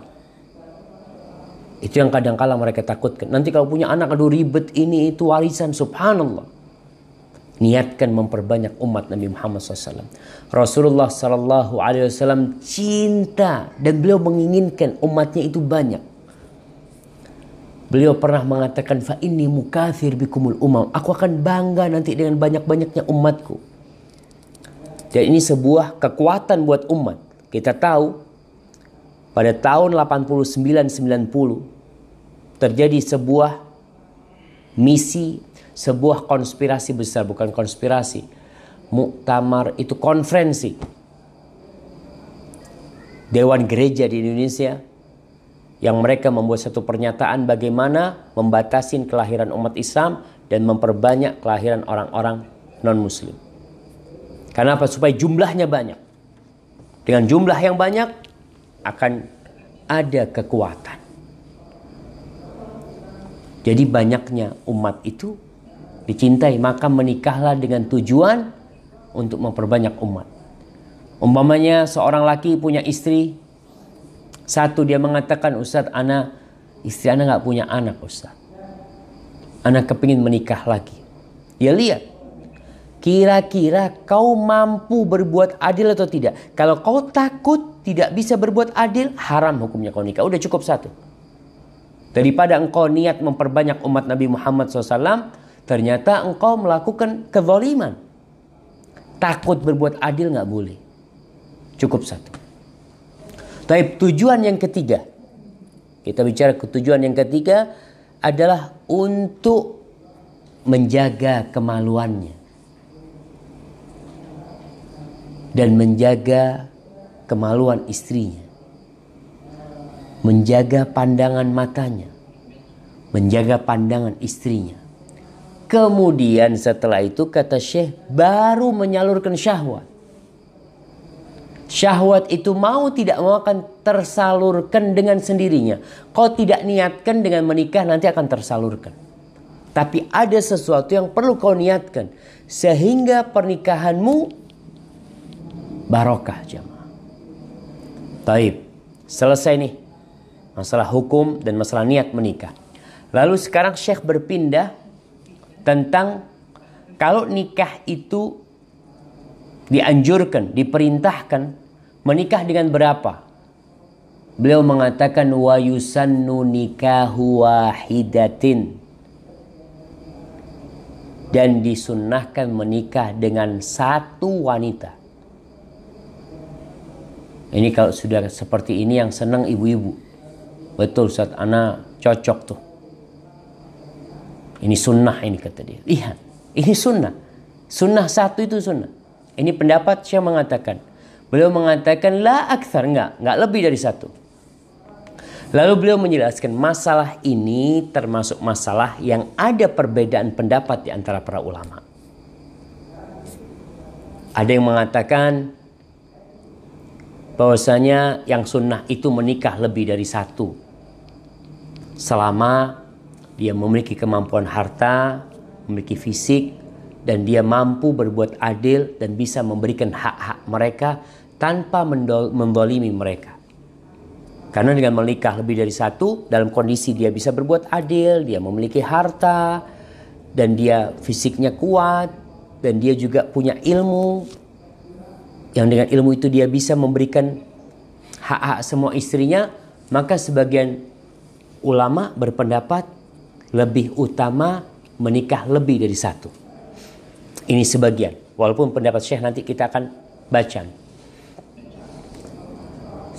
Itu yang kadang kala mereka takutkan. Nanti kalau punya anak, aduh ribet ini itu warisan. Subhanallah. Niatkan memperbanyak umat Nabi Muhammad SAW. Rasulullah SAW cinta dan beliau menginginkan umatnya itu banyak. Beliau pernah mengatakan fa ini mukathir bikumul umam. Aku akan bangga nanti dengan banyak-banyaknya umatku. Dan ini sebuah kekuatan buat umat. Kita tahu pada tahun 89-90 terjadi sebuah misi, sebuah konspirasi besar, bukan konspirasi. Muktamar itu konferensi. Dewan gereja di Indonesia yang mereka membuat satu pernyataan bagaimana membatasi kelahiran umat Islam dan memperbanyak kelahiran orang-orang non-muslim. Karena apa? Supaya jumlahnya banyak. Dengan jumlah yang banyak akan ada kekuatan. Jadi banyaknya umat itu dicintai, maka menikahlah dengan tujuan untuk memperbanyak umat. Umpamanya seorang laki punya istri satu dia mengatakan, Ustaz, anak, istri anak nggak punya anak, Ustaz. Anak kepingin menikah lagi. Ya lihat, kira-kira kau mampu berbuat adil atau tidak. Kalau kau takut tidak bisa berbuat adil, haram hukumnya kau nikah. Udah cukup satu. Daripada engkau niat memperbanyak umat Nabi Muhammad SAW, ternyata engkau melakukan kezaliman. Takut berbuat adil nggak boleh. Cukup satu. Tapi tujuan yang ketiga, kita bicara tujuan yang ketiga adalah untuk menjaga kemaluannya dan menjaga kemaluan istrinya, menjaga pandangan matanya, menjaga pandangan istrinya. Kemudian setelah itu kata Syekh baru menyalurkan syahwat. Syahwat itu mau tidak mau akan tersalurkan dengan sendirinya. Kau tidak niatkan dengan menikah nanti akan tersalurkan. Tapi ada sesuatu yang perlu kau niatkan sehingga pernikahanmu barokah jemaah. Taib. Selesai nih masalah hukum dan masalah niat menikah. Lalu sekarang Syekh berpindah tentang kalau nikah itu dianjurkan, diperintahkan Menikah dengan berapa? Beliau mengatakan wa yusannu nikahu wahidatin. Dan disunnahkan menikah dengan satu wanita. Ini kalau sudah seperti ini yang senang ibu-ibu. Betul saat anak cocok tuh. Ini sunnah ini kata dia. Lihat, ini sunnah. Sunnah satu itu sunnah. Ini pendapat saya mengatakan Beliau mengatakan la aksar, enggak, enggak lebih dari satu. Lalu beliau menjelaskan masalah ini termasuk masalah yang ada perbedaan pendapat di antara para ulama. Ada yang mengatakan bahwasanya yang sunnah itu menikah lebih dari satu. Selama dia memiliki kemampuan harta, memiliki fisik, dan dia mampu berbuat adil dan bisa memberikan hak-hak mereka tanpa mendolimi mereka. Karena dengan menikah lebih dari satu, dalam kondisi dia bisa berbuat adil, dia memiliki harta, dan dia fisiknya kuat, dan dia juga punya ilmu. Yang dengan ilmu itu dia bisa memberikan hak-hak semua istrinya, maka sebagian ulama berpendapat lebih utama menikah lebih dari satu. Ini sebagian. Walaupun pendapat Syekh nanti kita akan baca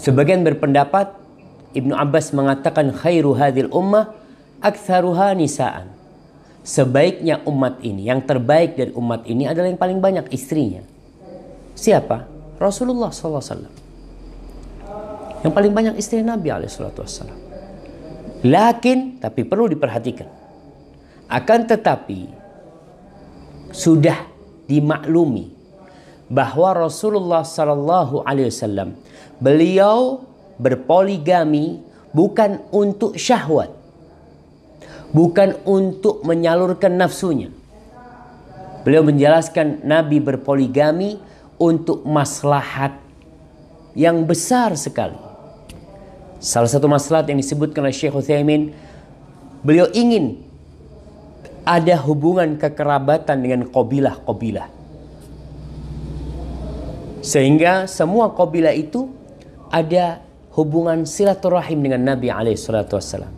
Sebagian berpendapat Ibnu Abbas mengatakan khairu hadil ummah aktsaruha nisaan. Sebaiknya umat ini, yang terbaik dari umat ini adalah yang paling banyak istrinya. Siapa? Rasulullah SAW. Yang paling banyak istri Nabi SAW. Lakin, tapi perlu diperhatikan. Akan tetapi, sudah dimaklumi bahwa Rasulullah Sallallahu Alaihi Wasallam Beliau berpoligami bukan untuk syahwat. Bukan untuk menyalurkan nafsunya. Beliau menjelaskan Nabi berpoligami untuk maslahat yang besar sekali. Salah satu maslahat yang disebutkan oleh Syekh Utsaimin, beliau ingin ada hubungan kekerabatan dengan kobilah-kobilah. Sehingga semua kobilah itu ada hubungan silaturahim dengan Nabi alaihi salatu wassalam.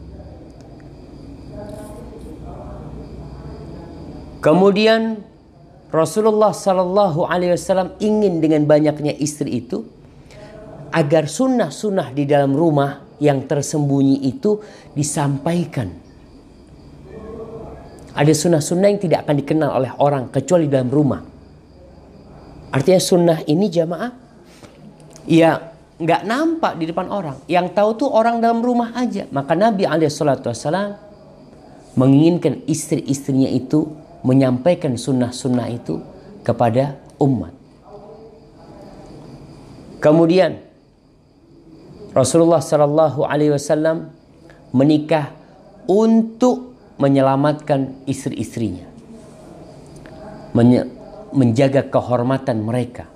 Kemudian Rasulullah sallallahu alaihi wasallam ingin dengan banyaknya istri itu agar sunnah-sunnah di dalam rumah yang tersembunyi itu disampaikan. Ada sunnah-sunnah yang tidak akan dikenal oleh orang kecuali dalam rumah. Artinya sunnah ini jamaah ya nggak nampak di depan orang. Yang tahu tuh orang dalam rumah aja. Maka Nabi Alaihissalam menginginkan istri-istrinya itu menyampaikan sunnah-sunnah itu kepada umat. Kemudian Rasulullah Shallallahu Alaihi Wasallam menikah untuk menyelamatkan istri-istrinya, menjaga kehormatan mereka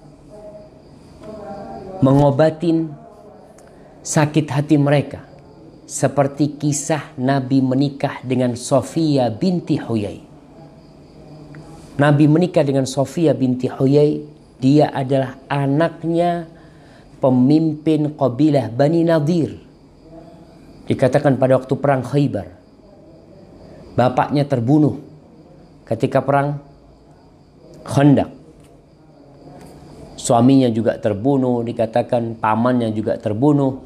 mengobatin sakit hati mereka seperti kisah Nabi menikah dengan Sofia binti Huyai. Nabi menikah dengan Sofia binti Huyai, dia adalah anaknya pemimpin kabilah Bani Nadir. Dikatakan pada waktu perang Khaybar. Bapaknya terbunuh ketika perang Khandaq suaminya juga terbunuh, dikatakan pamannya juga terbunuh.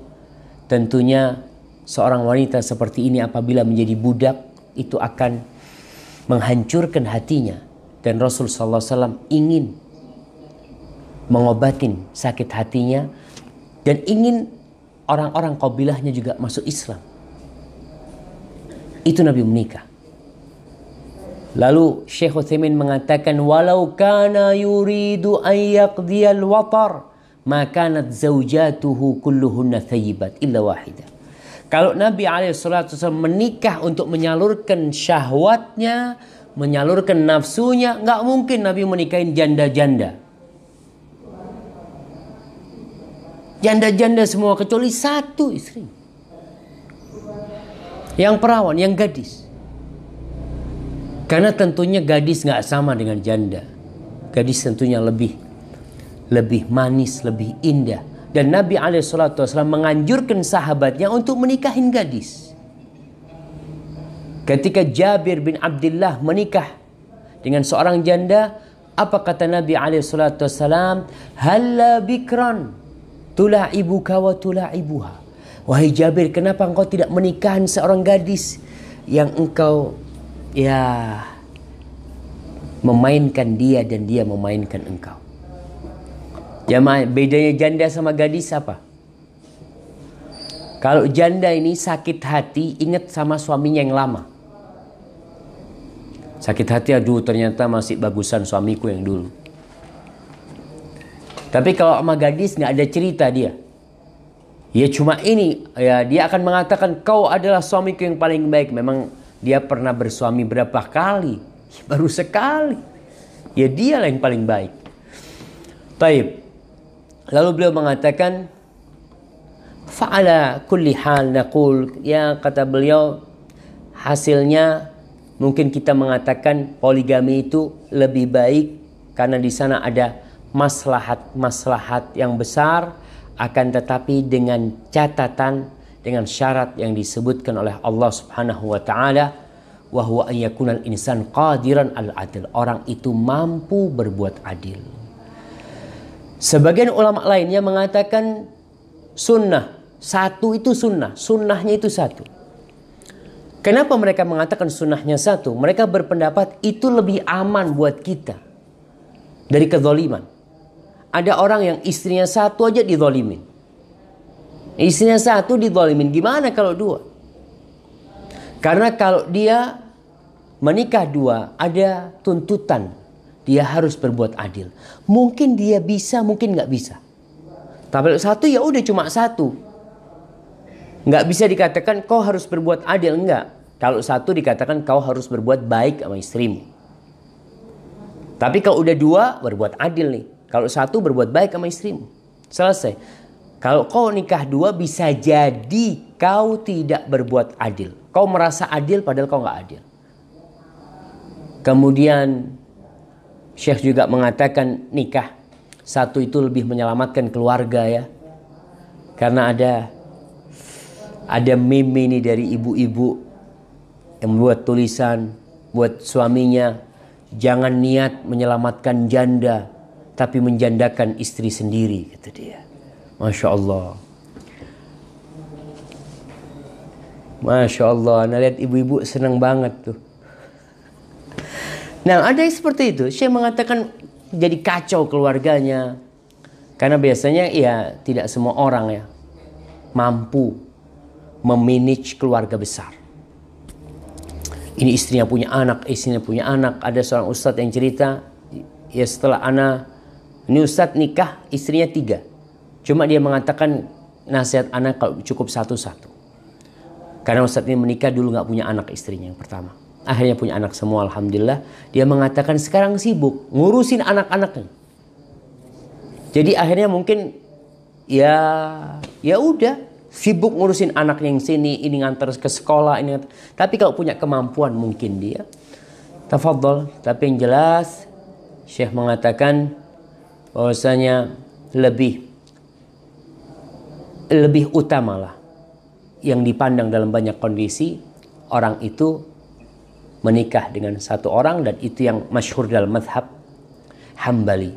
Tentunya seorang wanita seperti ini apabila menjadi budak itu akan menghancurkan hatinya dan Rasul sallallahu alaihi wasallam ingin mengobatin sakit hatinya dan ingin orang-orang kabilahnya juga masuk Islam. Itu Nabi menikah. Lalu Syekh Utsaimin mengatakan walau kana yuridu an al watar makanat zaujatuhu kulluhunna thayyibat illa wahidah. Kalau Nabi SAW menikah untuk menyalurkan syahwatnya, menyalurkan nafsunya, nggak mungkin Nabi menikahin janda-janda. Janda-janda semua kecuali satu istri. Yang perawan, yang gadis. Karena tentunya gadis nggak sama dengan janda. Gadis tentunya lebih lebih manis, lebih indah. Dan Nabi SAW menganjurkan sahabatnya untuk menikahin gadis. Ketika Jabir bin Abdullah menikah dengan seorang janda, apa kata Nabi SAW? Halla bikran tula ibu wa tula ibuha. Wahai Jabir, kenapa engkau tidak menikahkan seorang gadis yang engkau ya memainkan dia dan dia memainkan engkau. Jamaah, bedanya janda sama gadis apa? Kalau janda ini sakit hati, ingat sama suaminya yang lama. Sakit hati, aduh ternyata masih bagusan suamiku yang dulu. Tapi kalau sama gadis nggak ada cerita dia. Ya cuma ini, ya dia akan mengatakan kau adalah suamiku yang paling baik. Memang dia pernah bersuami berapa kali? Ya, baru sekali. Ya dialah yang paling baik. Taib. Lalu beliau mengatakan, Fa'ala kulli hal naqul. Ya kata beliau, hasilnya mungkin kita mengatakan poligami itu lebih baik karena di sana ada maslahat-maslahat yang besar akan tetapi dengan catatan dengan syarat yang disebutkan oleh Allah Subhanahu wa taala wahwa an al insan qadiran al adil. Orang itu mampu berbuat adil. Sebagian ulama lainnya mengatakan sunnah satu itu sunnah, sunnahnya itu satu. Kenapa mereka mengatakan sunnahnya satu? Mereka berpendapat itu lebih aman buat kita dari kezoliman. Ada orang yang istrinya satu aja dizolimin. Isinya satu ditolimin, Gimana kalau dua? Karena kalau dia menikah dua ada tuntutan. Dia harus berbuat adil. Mungkin dia bisa, mungkin nggak bisa. Tapi satu ya udah cuma satu. Nggak bisa dikatakan kau harus berbuat adil. Enggak. Kalau satu dikatakan kau harus berbuat baik sama istrimu. Tapi kalau udah dua berbuat adil nih. Kalau satu berbuat baik sama istrimu. Selesai. Kalau kau nikah dua bisa jadi kau tidak berbuat adil. Kau merasa adil padahal kau nggak adil. Kemudian Syekh juga mengatakan nikah satu itu lebih menyelamatkan keluarga ya. Karena ada ada meme ini dari ibu-ibu yang buat tulisan buat suaminya jangan niat menyelamatkan janda tapi menjandakan istri sendiri kata dia. Masya Allah. Masya Allah, nah lihat ibu-ibu senang banget tuh. Nah ada yang seperti itu, saya mengatakan jadi kacau keluarganya. Karena biasanya ya tidak semua orang ya mampu memanage keluarga besar. Ini istrinya punya anak, istrinya punya anak. Ada seorang ustadz yang cerita, ya setelah anak, ini ustadz nikah istrinya tiga Cuma dia mengatakan nasihat anak kalau cukup satu-satu. Karena Ustadz ini menikah dulu nggak punya anak istrinya yang pertama. Akhirnya punya anak semua Alhamdulillah. Dia mengatakan sekarang sibuk ngurusin anak-anaknya. Jadi akhirnya mungkin ya ya udah sibuk ngurusin anaknya yang sini ini ngantar ke sekolah ini tapi kalau punya kemampuan mungkin dia tafadhol tapi yang jelas Syekh mengatakan bahwasanya lebih lebih utama lah yang dipandang dalam banyak kondisi orang itu menikah dengan satu orang dan itu yang masyhur dalam madhab hambali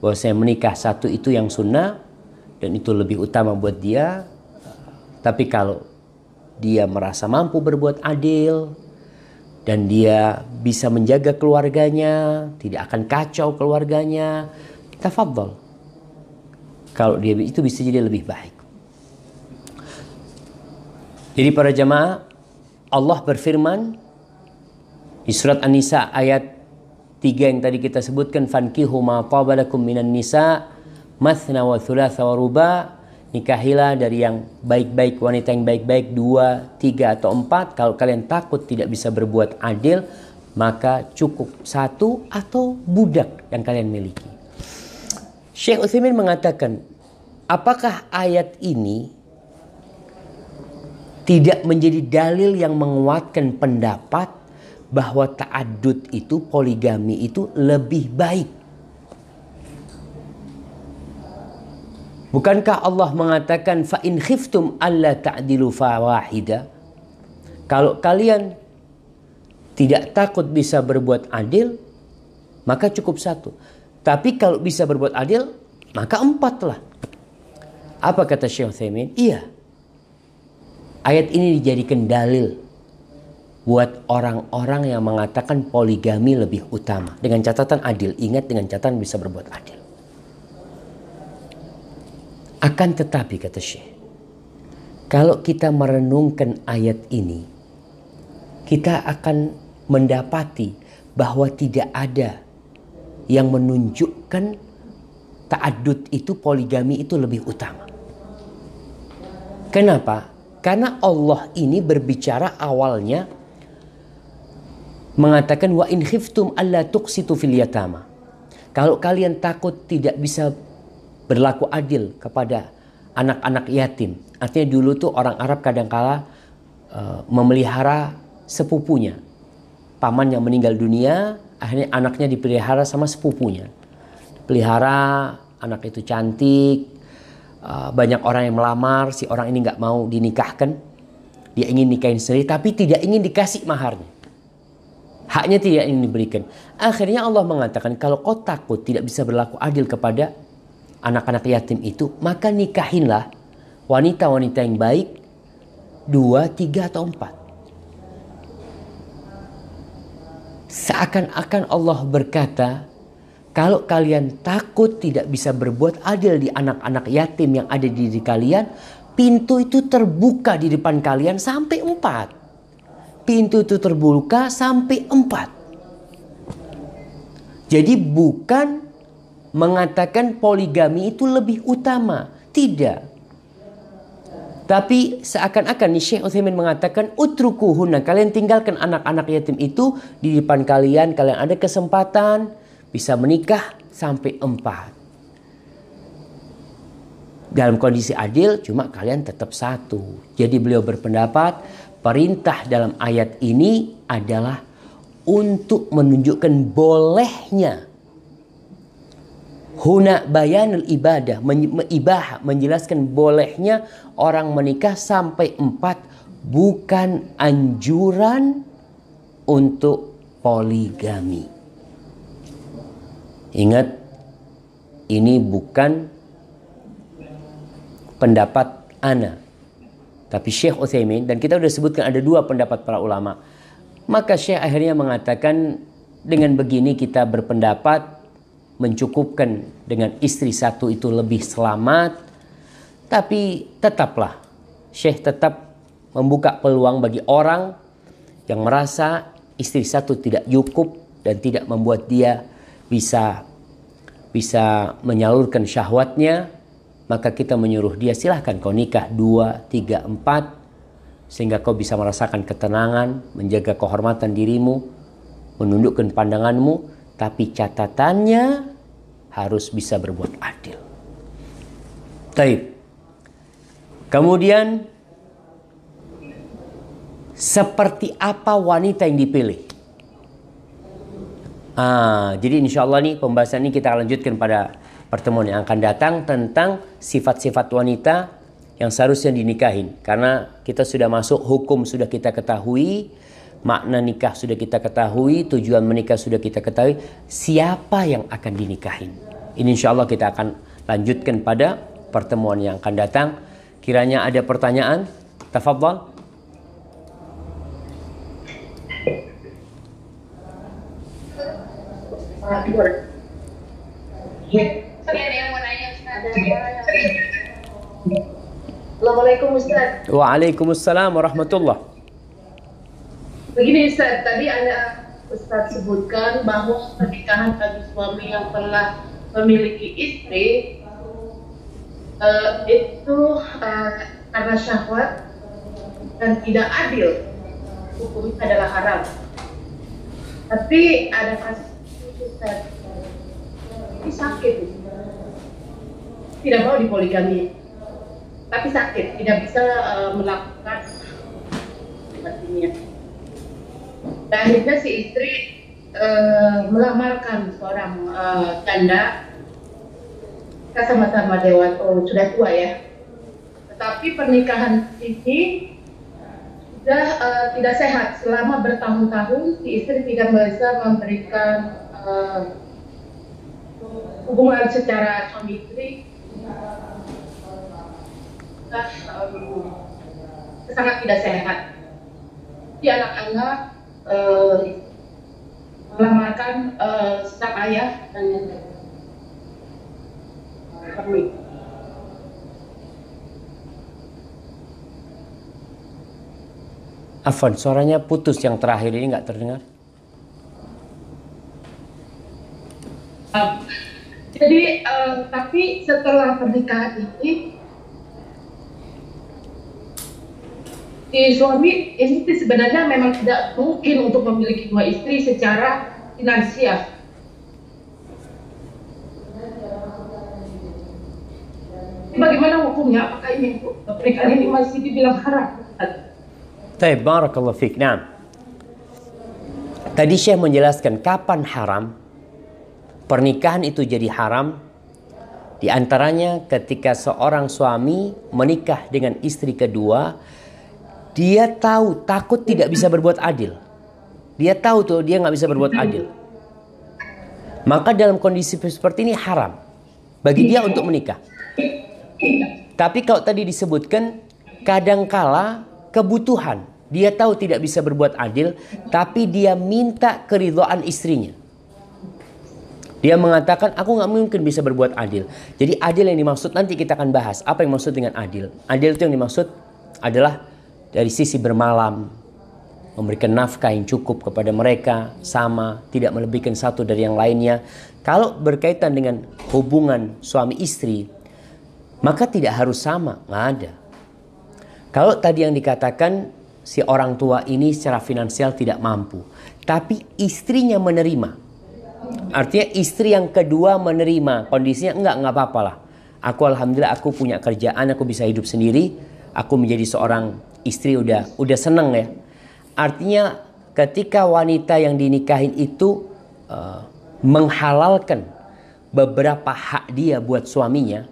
bahwa saya menikah satu itu yang sunnah dan itu lebih utama buat dia tapi kalau dia merasa mampu berbuat adil dan dia bisa menjaga keluarganya tidak akan kacau keluarganya tafadhol kalau dia itu bisa jadi lebih baik jadi para jemaah, Allah berfirman di surat An-Nisa ayat 3 yang tadi kita sebutkan fankihu ma tabalakum minan nisa mathna wa thulatha wa ruba nikahilah dari yang baik-baik wanita yang baik-baik dua tiga atau empat kalau kalian takut tidak bisa berbuat adil maka cukup satu atau budak yang kalian miliki Syekh Utsaimin mengatakan apakah ayat ini tidak menjadi dalil yang menguatkan pendapat bahwa ta'adud itu poligami itu lebih baik. Bukankah Allah mengatakan fa in khiftum alla ta'dilu fawahida? Kalau kalian tidak takut bisa berbuat adil, maka cukup satu. Tapi kalau bisa berbuat adil, maka empatlah. Apa kata Syekh Thaimin? Iya, Ayat ini dijadikan dalil buat orang-orang yang mengatakan poligami lebih utama. Dengan catatan adil. Ingat dengan catatan bisa berbuat adil. Akan tetapi kata Syekh, kalau kita merenungkan ayat ini, kita akan mendapati bahwa tidak ada yang menunjukkan ta'adud itu poligami itu lebih utama. Kenapa? Karena Allah ini berbicara awalnya mengatakan wa in khiftum alla tuqsitu fil yatama. Kalau kalian takut tidak bisa berlaku adil kepada anak-anak yatim. Artinya dulu tuh orang Arab kadangkala uh, e, memelihara sepupunya. Paman yang meninggal dunia, akhirnya anaknya dipelihara sama sepupunya. Pelihara, anak itu cantik, Ah, banyak orang yang melamar, si orang ini nggak mau dinikahkan, dia ingin nikahin sendiri tapi tidak ingin dikasih maharnya. Haknya tidak ingin diberikan. Akhirnya Allah mengatakan kalau kau takut tidak bisa berlaku adil kepada anak-anak yatim itu, maka nikahinlah wanita-wanita yang baik dua, tiga atau empat. Seakan-akan Allah berkata, kalau kalian takut tidak bisa berbuat adil di anak-anak yatim yang ada di diri kalian, pintu itu terbuka di depan kalian sampai empat. Pintu itu terbuka sampai empat. Jadi bukan mengatakan poligami itu lebih utama. Tidak. Tapi seakan-akan nih Syekh Uthimin mengatakan utrukuhuna. Kalian tinggalkan anak-anak yatim itu di depan kalian. Kalian ada kesempatan bisa menikah sampai empat. Dalam kondisi adil cuma kalian tetap satu. Jadi beliau berpendapat perintah dalam ayat ini adalah untuk menunjukkan bolehnya Huna bayanul ibadah ibah menjelaskan bolehnya orang menikah sampai empat bukan anjuran untuk poligami. Ingat, ini bukan pendapat ana. Tapi Syekh Uthaymin. dan kita sudah sebutkan ada dua pendapat para ulama. Maka Syekh akhirnya mengatakan dengan begini kita berpendapat mencukupkan dengan istri satu itu lebih selamat. Tapi tetaplah Syekh tetap membuka peluang bagi orang yang merasa istri satu tidak cukup dan tidak membuat dia bisa bisa menyalurkan syahwatnya, maka kita menyuruh dia silahkan kau nikah dua, tiga, empat, sehingga kau bisa merasakan ketenangan, menjaga kehormatan dirimu, menundukkan pandanganmu, tapi catatannya harus bisa berbuat adil. Taib. Kemudian seperti apa wanita yang dipilih? Ah, jadi insya Allah nih pembahasan ini kita lanjutkan pada pertemuan yang akan datang tentang sifat-sifat wanita yang seharusnya dinikahin. Karena kita sudah masuk hukum sudah kita ketahui, makna nikah sudah kita ketahui, tujuan menikah sudah kita ketahui. Siapa yang akan dinikahin? Ini insya Allah kita akan lanjutkan pada pertemuan yang akan datang. Kiranya ada pertanyaan, tafadhol. Assalamualaikum Ustaz. Waalaikumsalam warahmatullah. Begini Ustaz, tadi ada Ustaz sebutkan bahwa pernikahan bagi suami yang telah memiliki istri uh, itu uh, karena syahwat dan tidak adil hukumnya adalah haram. Tapi ada kasus ini sakit. Tidak mau dipoligami. Tapi sakit, tidak bisa uh, melakukan artinya. Dan akhirnya si istri uh, melamarkan seorang uh, eh, janda kita sama-sama dewa oh, sudah tua ya tetapi pernikahan ini sudah uh, tidak sehat selama bertahun-tahun si istri tidak bisa memberikan uh, hubungan secara suami istri uh, eh, sangat tidak sehat. Di anak-anak uh, eh, melamarkan uh, staf ayah dan kami. Afan, suaranya putus yang terakhir ini nggak terdengar. jadi uh, tapi setelah pernikahan ini si suami ini sebenarnya memang tidak mungkin untuk memiliki dua istri secara finansial. Bagaimana hukumnya? Apakah ini pernikahan ini masih dibilang haram? Baik, barakallahu fiik. Nah, tadi Syekh menjelaskan kapan haram pernikahan itu jadi haram di antaranya ketika seorang suami menikah dengan istri kedua, dia tahu takut tidak bisa berbuat adil. Dia tahu tuh dia nggak bisa berbuat adil. Maka dalam kondisi seperti ini haram bagi dia untuk menikah. Tapi kalau tadi disebutkan kadangkala kebutuhan dia tahu tidak bisa berbuat adil, tapi dia minta keridhaan istrinya. Dia mengatakan, aku nggak mungkin bisa berbuat adil. Jadi adil yang dimaksud nanti kita akan bahas. Apa yang maksud dengan adil? Adil itu yang dimaksud adalah dari sisi bermalam, memberikan nafkah yang cukup kepada mereka, sama, tidak melebihkan satu dari yang lainnya. Kalau berkaitan dengan hubungan suami istri, maka tidak harus sama, nggak ada. Kalau tadi yang dikatakan si orang tua ini secara finansial tidak mampu, tapi istrinya menerima, Artinya istri yang kedua menerima kondisinya enggak enggak apa-apa lah. Aku alhamdulillah aku punya kerjaan, aku bisa hidup sendiri, aku menjadi seorang istri udah udah seneng ya. Artinya ketika wanita yang dinikahin itu uh, menghalalkan beberapa hak dia buat suaminya,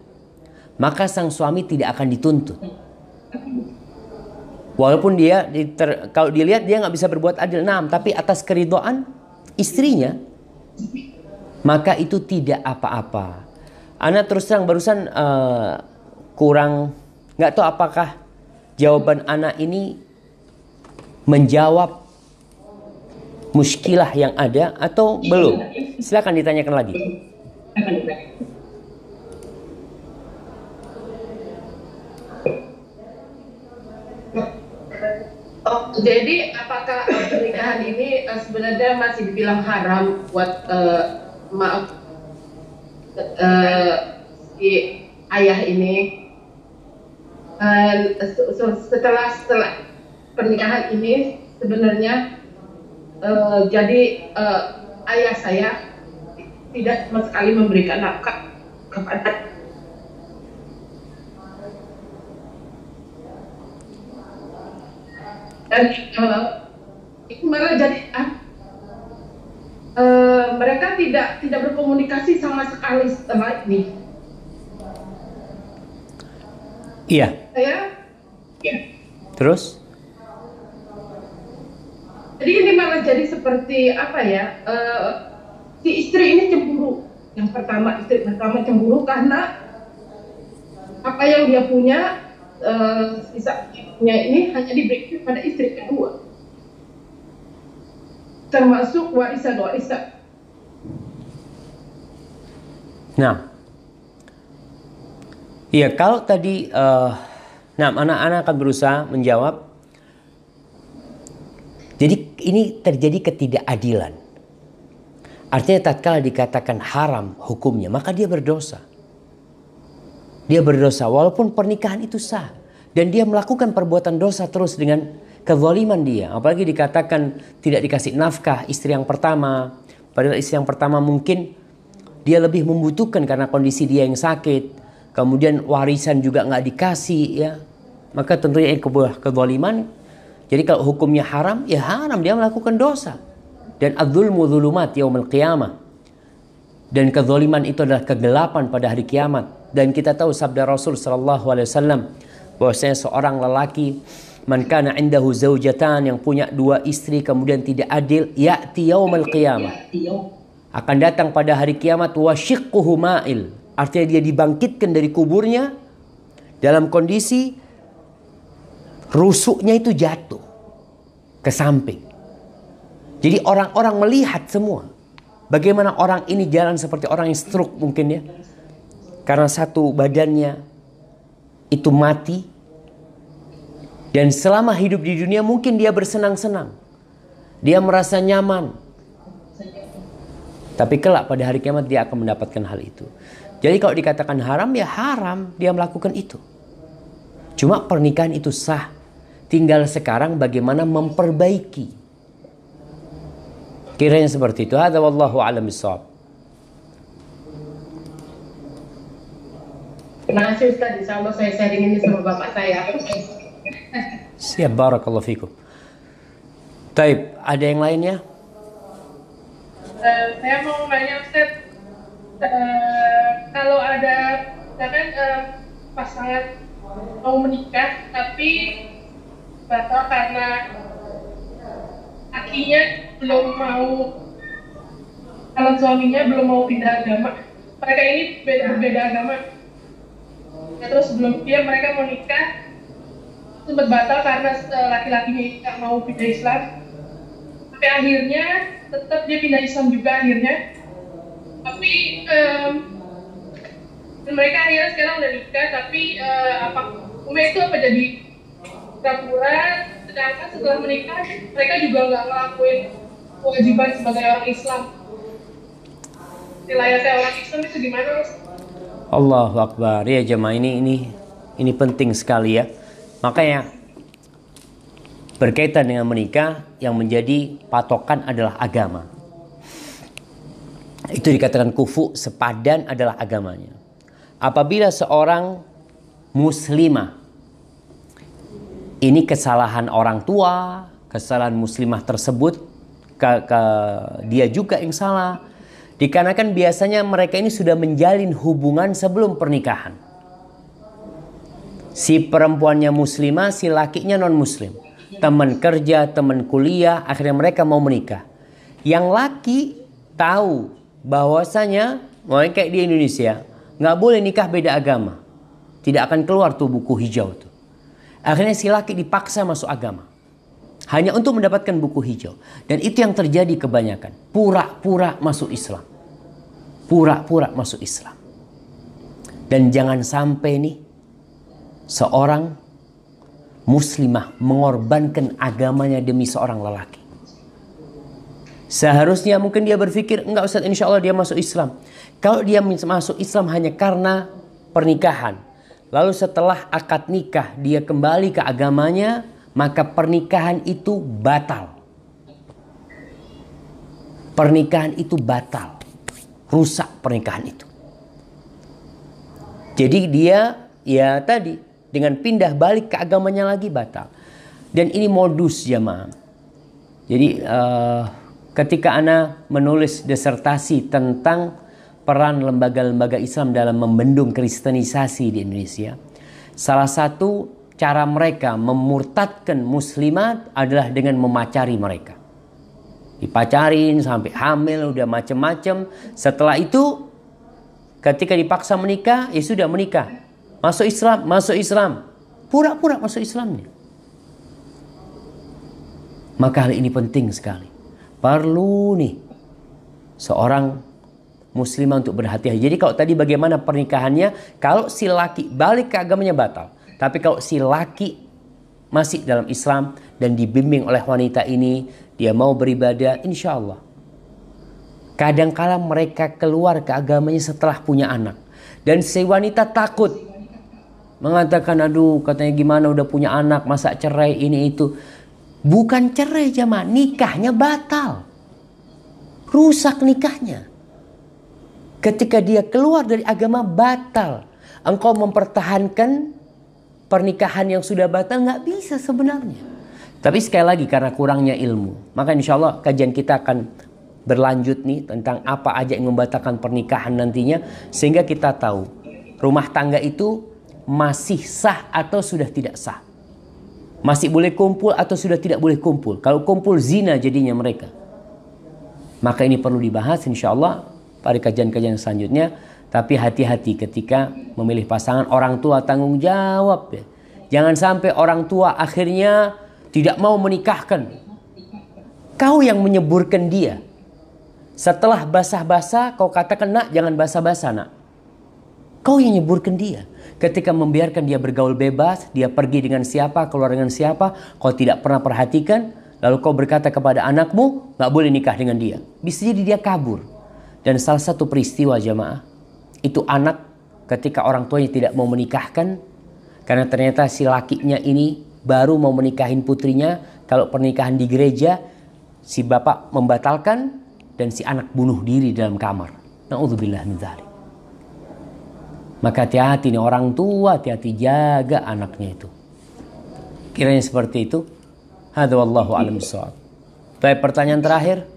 maka sang suami tidak akan dituntut. Walaupun dia kalau dilihat dia nggak bisa berbuat adil, enam, tapi atas keridoan istrinya maka itu tidak apa-apa. Ana terus terang barusan uh, kurang nggak tahu apakah jawaban Ana ini menjawab muskilah yang ada atau belum. Silakan ditanyakan lagi. Oh, jadi apakah eh, pernikahan ini eh, sebenarnya masih dibilang haram buat uh, eh, maaf uh, si ayah ini? Uh, setelah setelah pernikahan ini sebenarnya uh, jadi uh, ayah saya tidak sama sekali memberikan nafkah kepada dari itu malah jadi ah, e, mereka tidak tidak berkomunikasi sama sekali setelah ini. Iya. Saya, ya. Terus? Jadi ini malah jadi seperti apa ya? E, si istri ini cemburu. Yang pertama istri pertama cemburu karena apa yang dia punya uh, ini hanya diberikan pada istri kedua termasuk warisan-warisan nah Iya, kalau tadi, uh, nah anak-anak akan berusaha menjawab. Jadi ini terjadi ketidakadilan. Artinya tatkala dikatakan haram hukumnya, maka dia berdosa. Dia berdosa walaupun pernikahan itu sah dan dia melakukan perbuatan dosa terus dengan kezaliman dia. Apalagi dikatakan tidak dikasih nafkah istri yang pertama. Padahal istri yang pertama mungkin dia lebih membutuhkan karena kondisi dia yang sakit. Kemudian warisan juga nggak dikasih ya. Maka tentunya ini kebuah kezaliman. Jadi kalau hukumnya haram, ya haram dia melakukan dosa. Dan adzulmu dzulumat yaumil qiyamah dan kezoliman itu adalah kegelapan pada hari kiamat dan kita tahu sabda Rasul Shallallahu alaihi wasallam bahwasanya seorang lelaki mankana kana indahu zaujatan yang punya dua istri kemudian tidak adil ya'ti yaumal qiyamah akan datang pada hari kiamat wasyiqquhu ma'il artinya dia dibangkitkan dari kuburnya dalam kondisi rusuknya itu jatuh ke samping jadi orang-orang melihat semua Bagaimana orang ini jalan seperti orang yang stroke mungkin ya. Karena satu badannya itu mati. Dan selama hidup di dunia mungkin dia bersenang-senang. Dia merasa nyaman. Tapi kelak pada hari kiamat dia akan mendapatkan hal itu. Jadi kalau dikatakan haram ya haram dia melakukan itu. Cuma pernikahan itu sah. Tinggal sekarang bagaimana memperbaiki Kiranya seperti itu. Hadza wallahu alam bisawab. Terima kasih Ustaz. Insya Allah saya sharing ini sama Bapak saya. Siap. Barakallahu fikum. Taib, ada yang lainnya? Uh, eh, saya mau nanya Ustaz, uh, kalau ada misalkan uh, eh, pasangan mau menikah tapi batal karena lakinya belum mau calon suaminya belum mau pindah agama mereka ini beda, beda agama ya, terus belum dia mereka mau nikah sempat batal karena eh, laki-lakinya nggak mau pindah Islam tapi akhirnya tetap dia pindah Islam juga akhirnya tapi um, mereka akhirnya sekarang udah nikah tapi uh, apa Umi itu apa jadi pura sedangkan setelah menikah mereka juga nggak ngelakuin kewajiban sebagai orang Islam nilai saya orang Islam itu gimana mas? Allah Akbar ya jemaah ini ini ini penting sekali ya makanya berkaitan dengan menikah yang menjadi patokan adalah agama itu dikatakan kufu sepadan adalah agamanya apabila seorang muslimah ini kesalahan orang tua, kesalahan muslimah tersebut, ke, ke, dia juga yang salah. Dikarenakan biasanya mereka ini sudah menjalin hubungan sebelum pernikahan. Si perempuannya muslimah, si lakinya non-muslim. Teman kerja, teman kuliah, akhirnya mereka mau menikah. Yang laki tahu bahwasanya, kayak di Indonesia, nggak boleh nikah beda agama. Tidak akan keluar tuh buku hijau. Tuh. Akhirnya si laki dipaksa masuk agama. Hanya untuk mendapatkan buku hijau. Dan itu yang terjadi kebanyakan. Pura-pura masuk Islam. Pura-pura masuk Islam. Dan jangan sampai nih seorang muslimah mengorbankan agamanya demi seorang lelaki. Seharusnya mungkin dia berpikir, enggak Ustaz insya Allah dia masuk Islam. Kalau dia masuk Islam hanya karena pernikahan, Lalu setelah akad nikah dia kembali ke agamanya, maka pernikahan itu batal. Pernikahan itu batal. Rusak pernikahan itu. Jadi dia ya tadi dengan pindah balik ke agamanya lagi batal. Dan ini modus jamaah. Jadi uh, ketika Ana menulis disertasi tentang peran lembaga-lembaga Islam dalam membendung kristenisasi di Indonesia. Salah satu cara mereka memurtadkan muslimat adalah dengan memacari mereka. Dipacarin sampai hamil udah macem-macem. Setelah itu ketika dipaksa menikah ya sudah menikah. Masuk Islam, masuk Islam. Pura-pura masuk Islamnya. Maka hal ini penting sekali. Perlu nih seorang muslimah untuk berhati-hati. Jadi kalau tadi bagaimana pernikahannya, kalau si laki balik ke agamanya batal. Tapi kalau si laki masih dalam Islam dan dibimbing oleh wanita ini, dia mau beribadah, insya Allah. Kadangkala mereka keluar ke agamanya setelah punya anak. Dan si wanita takut mengatakan aduh katanya gimana udah punya anak masa cerai ini itu bukan cerai jamaah nikahnya batal rusak nikahnya Ketika dia keluar dari agama batal. Engkau mempertahankan pernikahan yang sudah batal nggak bisa sebenarnya. Tapi sekali lagi karena kurangnya ilmu. Maka insya Allah kajian kita akan berlanjut nih tentang apa aja yang membatalkan pernikahan nantinya. Sehingga kita tahu rumah tangga itu masih sah atau sudah tidak sah. Masih boleh kumpul atau sudah tidak boleh kumpul. Kalau kumpul zina jadinya mereka. Maka ini perlu dibahas insya Allah pada kajian-kajian selanjutnya. Tapi hati-hati ketika memilih pasangan orang tua tanggung jawab ya. Jangan sampai orang tua akhirnya tidak mau menikahkan. Kau yang menyeburkan dia. Setelah basah-basah kau katakan nak jangan basah-basah nak. Kau yang nyeburkan dia. Ketika membiarkan dia bergaul bebas, dia pergi dengan siapa, keluar dengan siapa, kau tidak pernah perhatikan, lalu kau berkata kepada anakmu, nggak boleh nikah dengan dia. Bisa jadi dia kabur. Dan salah satu peristiwa jamaah itu anak ketika orang tuanya tidak mau menikahkan karena ternyata si lakinya ini baru mau menikahin putrinya kalau pernikahan di gereja si bapak membatalkan dan si anak bunuh diri dalam kamar. Nauzubillah min dzalik. Maka hati-hati nih orang tua, hati-hati jaga anaknya itu. Kiranya seperti itu. Hadza wallahu alam Tapi pertanyaan terakhir.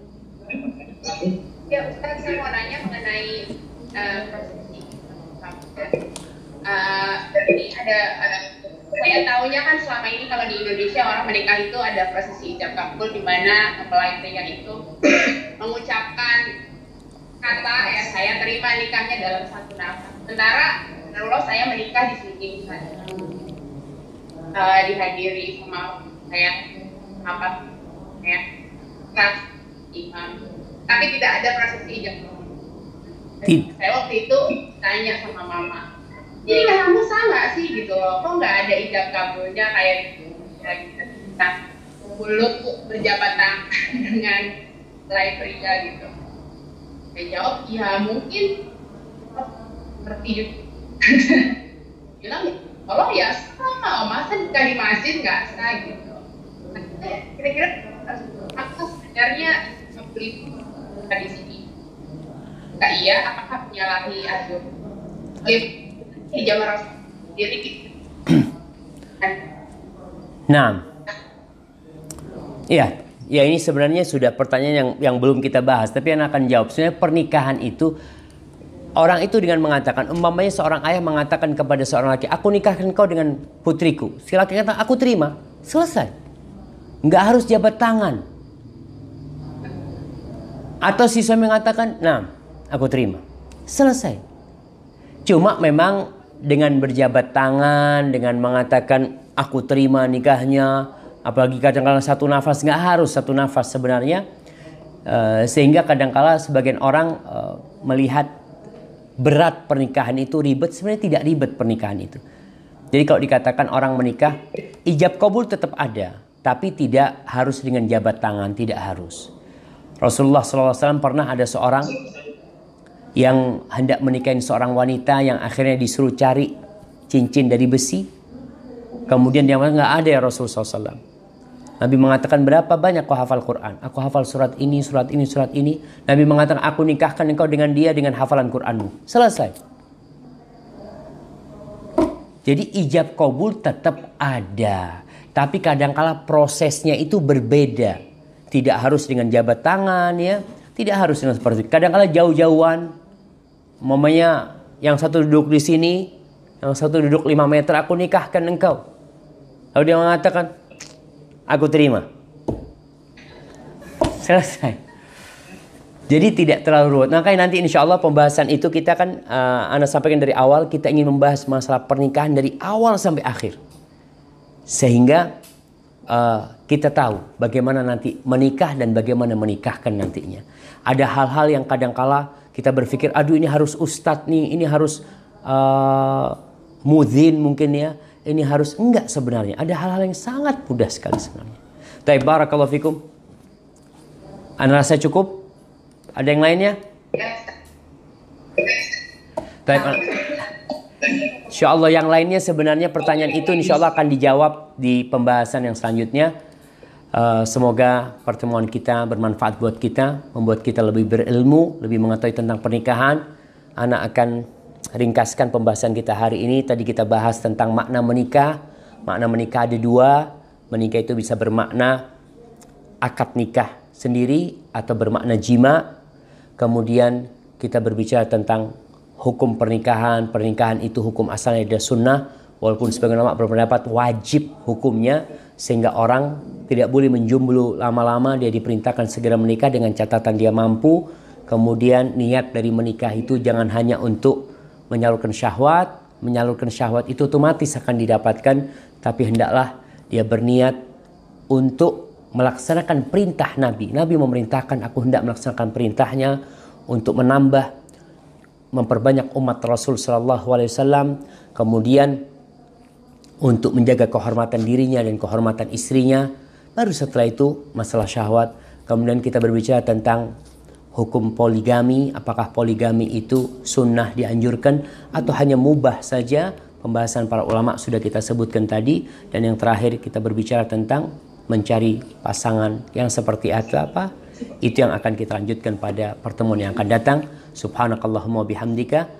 Ya Ustaz, saya mau nanya mengenai uh, uh, ini ada uh, saya tahunya kan selama ini kalau di Indonesia orang menikah itu ada prosesi ijab kabul di mana mempelai itu mengucapkan kata ya saya terima nikahnya dalam satu nafas. Sementara Allah saya menikah di sini uh, dihadiri sama saya apa ya kayak imam tapi tidak ada proses ijab saya waktu itu tanya sama mama jadi kamu salah sih gitu loh kok nggak ada ijab kabulnya kayak gitu ya kita kita mulut berjabat tangan *laughs* dengan lain pria gitu saya jawab ya mungkin seperti itu *laughs* bilang kalau ya sama masa nikah di masjid nggak sah gitu kira-kira aku sebenarnya beli di sini nggak iya apakah menyalahi Oke, di jam jadi Nah, iya, ya ini sebenarnya sudah pertanyaan yang yang belum kita bahas, tapi yang akan jawab. Sebenarnya pernikahan itu orang itu dengan mengatakan, umpamanya seorang ayah mengatakan kepada seorang laki, aku nikahkan kau dengan putriku. Si laki kata, aku terima, selesai. Nggak harus jabat tangan. Atau siswa mengatakan, nah aku terima. Selesai. Cuma memang dengan berjabat tangan, dengan mengatakan aku terima nikahnya, apalagi kadang-kadang satu nafas nggak harus satu nafas sebenarnya, eh, sehingga kadang-kala sebagian orang eh, melihat berat pernikahan itu ribet, sebenarnya tidak ribet pernikahan itu. Jadi kalau dikatakan orang menikah, ijab kabul tetap ada, tapi tidak harus dengan jabat tangan, tidak harus. Rasulullah SAW pernah ada seorang yang hendak menikahi seorang wanita yang akhirnya disuruh cari cincin dari besi. Kemudian dia mengatakan nggak ada ya Rasulullah SAW. Nabi mengatakan berapa banyak kau hafal Quran? Aku hafal surat ini, surat ini, surat ini. Nabi mengatakan aku nikahkan engkau dengan dia dengan hafalan Quranmu. Selesai. Jadi ijab kabul tetap ada. Tapi kadangkala prosesnya itu berbeda tidak harus dengan jabat tangan ya tidak harus dengan seperti itu. kadang kala jauh-jauhan momennya yang satu duduk di sini yang satu duduk lima meter aku nikahkan engkau lalu dia mengatakan aku terima *laughs* selesai jadi tidak terlalu ruwet. nah, nanti insya Allah pembahasan itu kita kan uh, eh, Anda sampaikan dari awal kita ingin membahas masalah pernikahan dari awal sampai akhir. Sehingga uh, kita tahu bagaimana nanti menikah dan bagaimana menikahkan nantinya. Ada hal-hal yang kadangkala kita berpikir, aduh ini harus ustadz nih, ini harus uh, eh, mudin mungkin ya, ini harus enggak sebenarnya. Ada hal-hal yang sangat mudah sekali sebenarnya. Tapi barakallahu fikum. Anda rasa cukup? Ada yang lainnya? Taib. insya Allah yang lainnya sebenarnya pertanyaan itu insya Allah akan dijawab di pembahasan yang selanjutnya. Eh, semoga pertemuan kita bermanfaat buat kita, membuat kita lebih berilmu, lebih mengetahui tentang pernikahan. Anak akan ringkaskan pembahasan kita hari ini. Tadi kita bahas tentang makna menikah. Makna menikah ada dua. Menikah itu bisa bermakna akad nikah sendiri atau bermakna jima. Kemudian kita berbicara tentang hukum pernikahan. Pernikahan itu hukum asalnya dari sunnah. Walaupun sebagian ulama berpendapat wajib hukumnya sehingga orang tidak boleh menjumblu lama-lama dia diperintahkan segera menikah dengan catatan dia mampu kemudian niat dari menikah itu jangan hanya untuk menyalurkan syahwat menyalurkan syahwat itu otomatis akan didapatkan tapi hendaklah dia berniat untuk melaksanakan perintah Nabi Nabi memerintahkan aku hendak melaksanakan perintahnya untuk menambah memperbanyak umat Rasul Shallallahu Alaihi Wasallam kemudian untuk menjaga kehormatan dirinya dan kehormatan istrinya. Baru setelah itu masalah syahwat. Kemudian kita berbicara tentang hukum poligami. Apakah poligami itu sunnah dianjurkan atau hanya mubah saja? Pembahasan para ulama sudah kita sebutkan tadi. Dan yang terakhir kita berbicara tentang mencari pasangan yang seperti apa. Itu yang akan kita lanjutkan pada pertemuan yang akan datang. Subhanakallahumma bihamdika.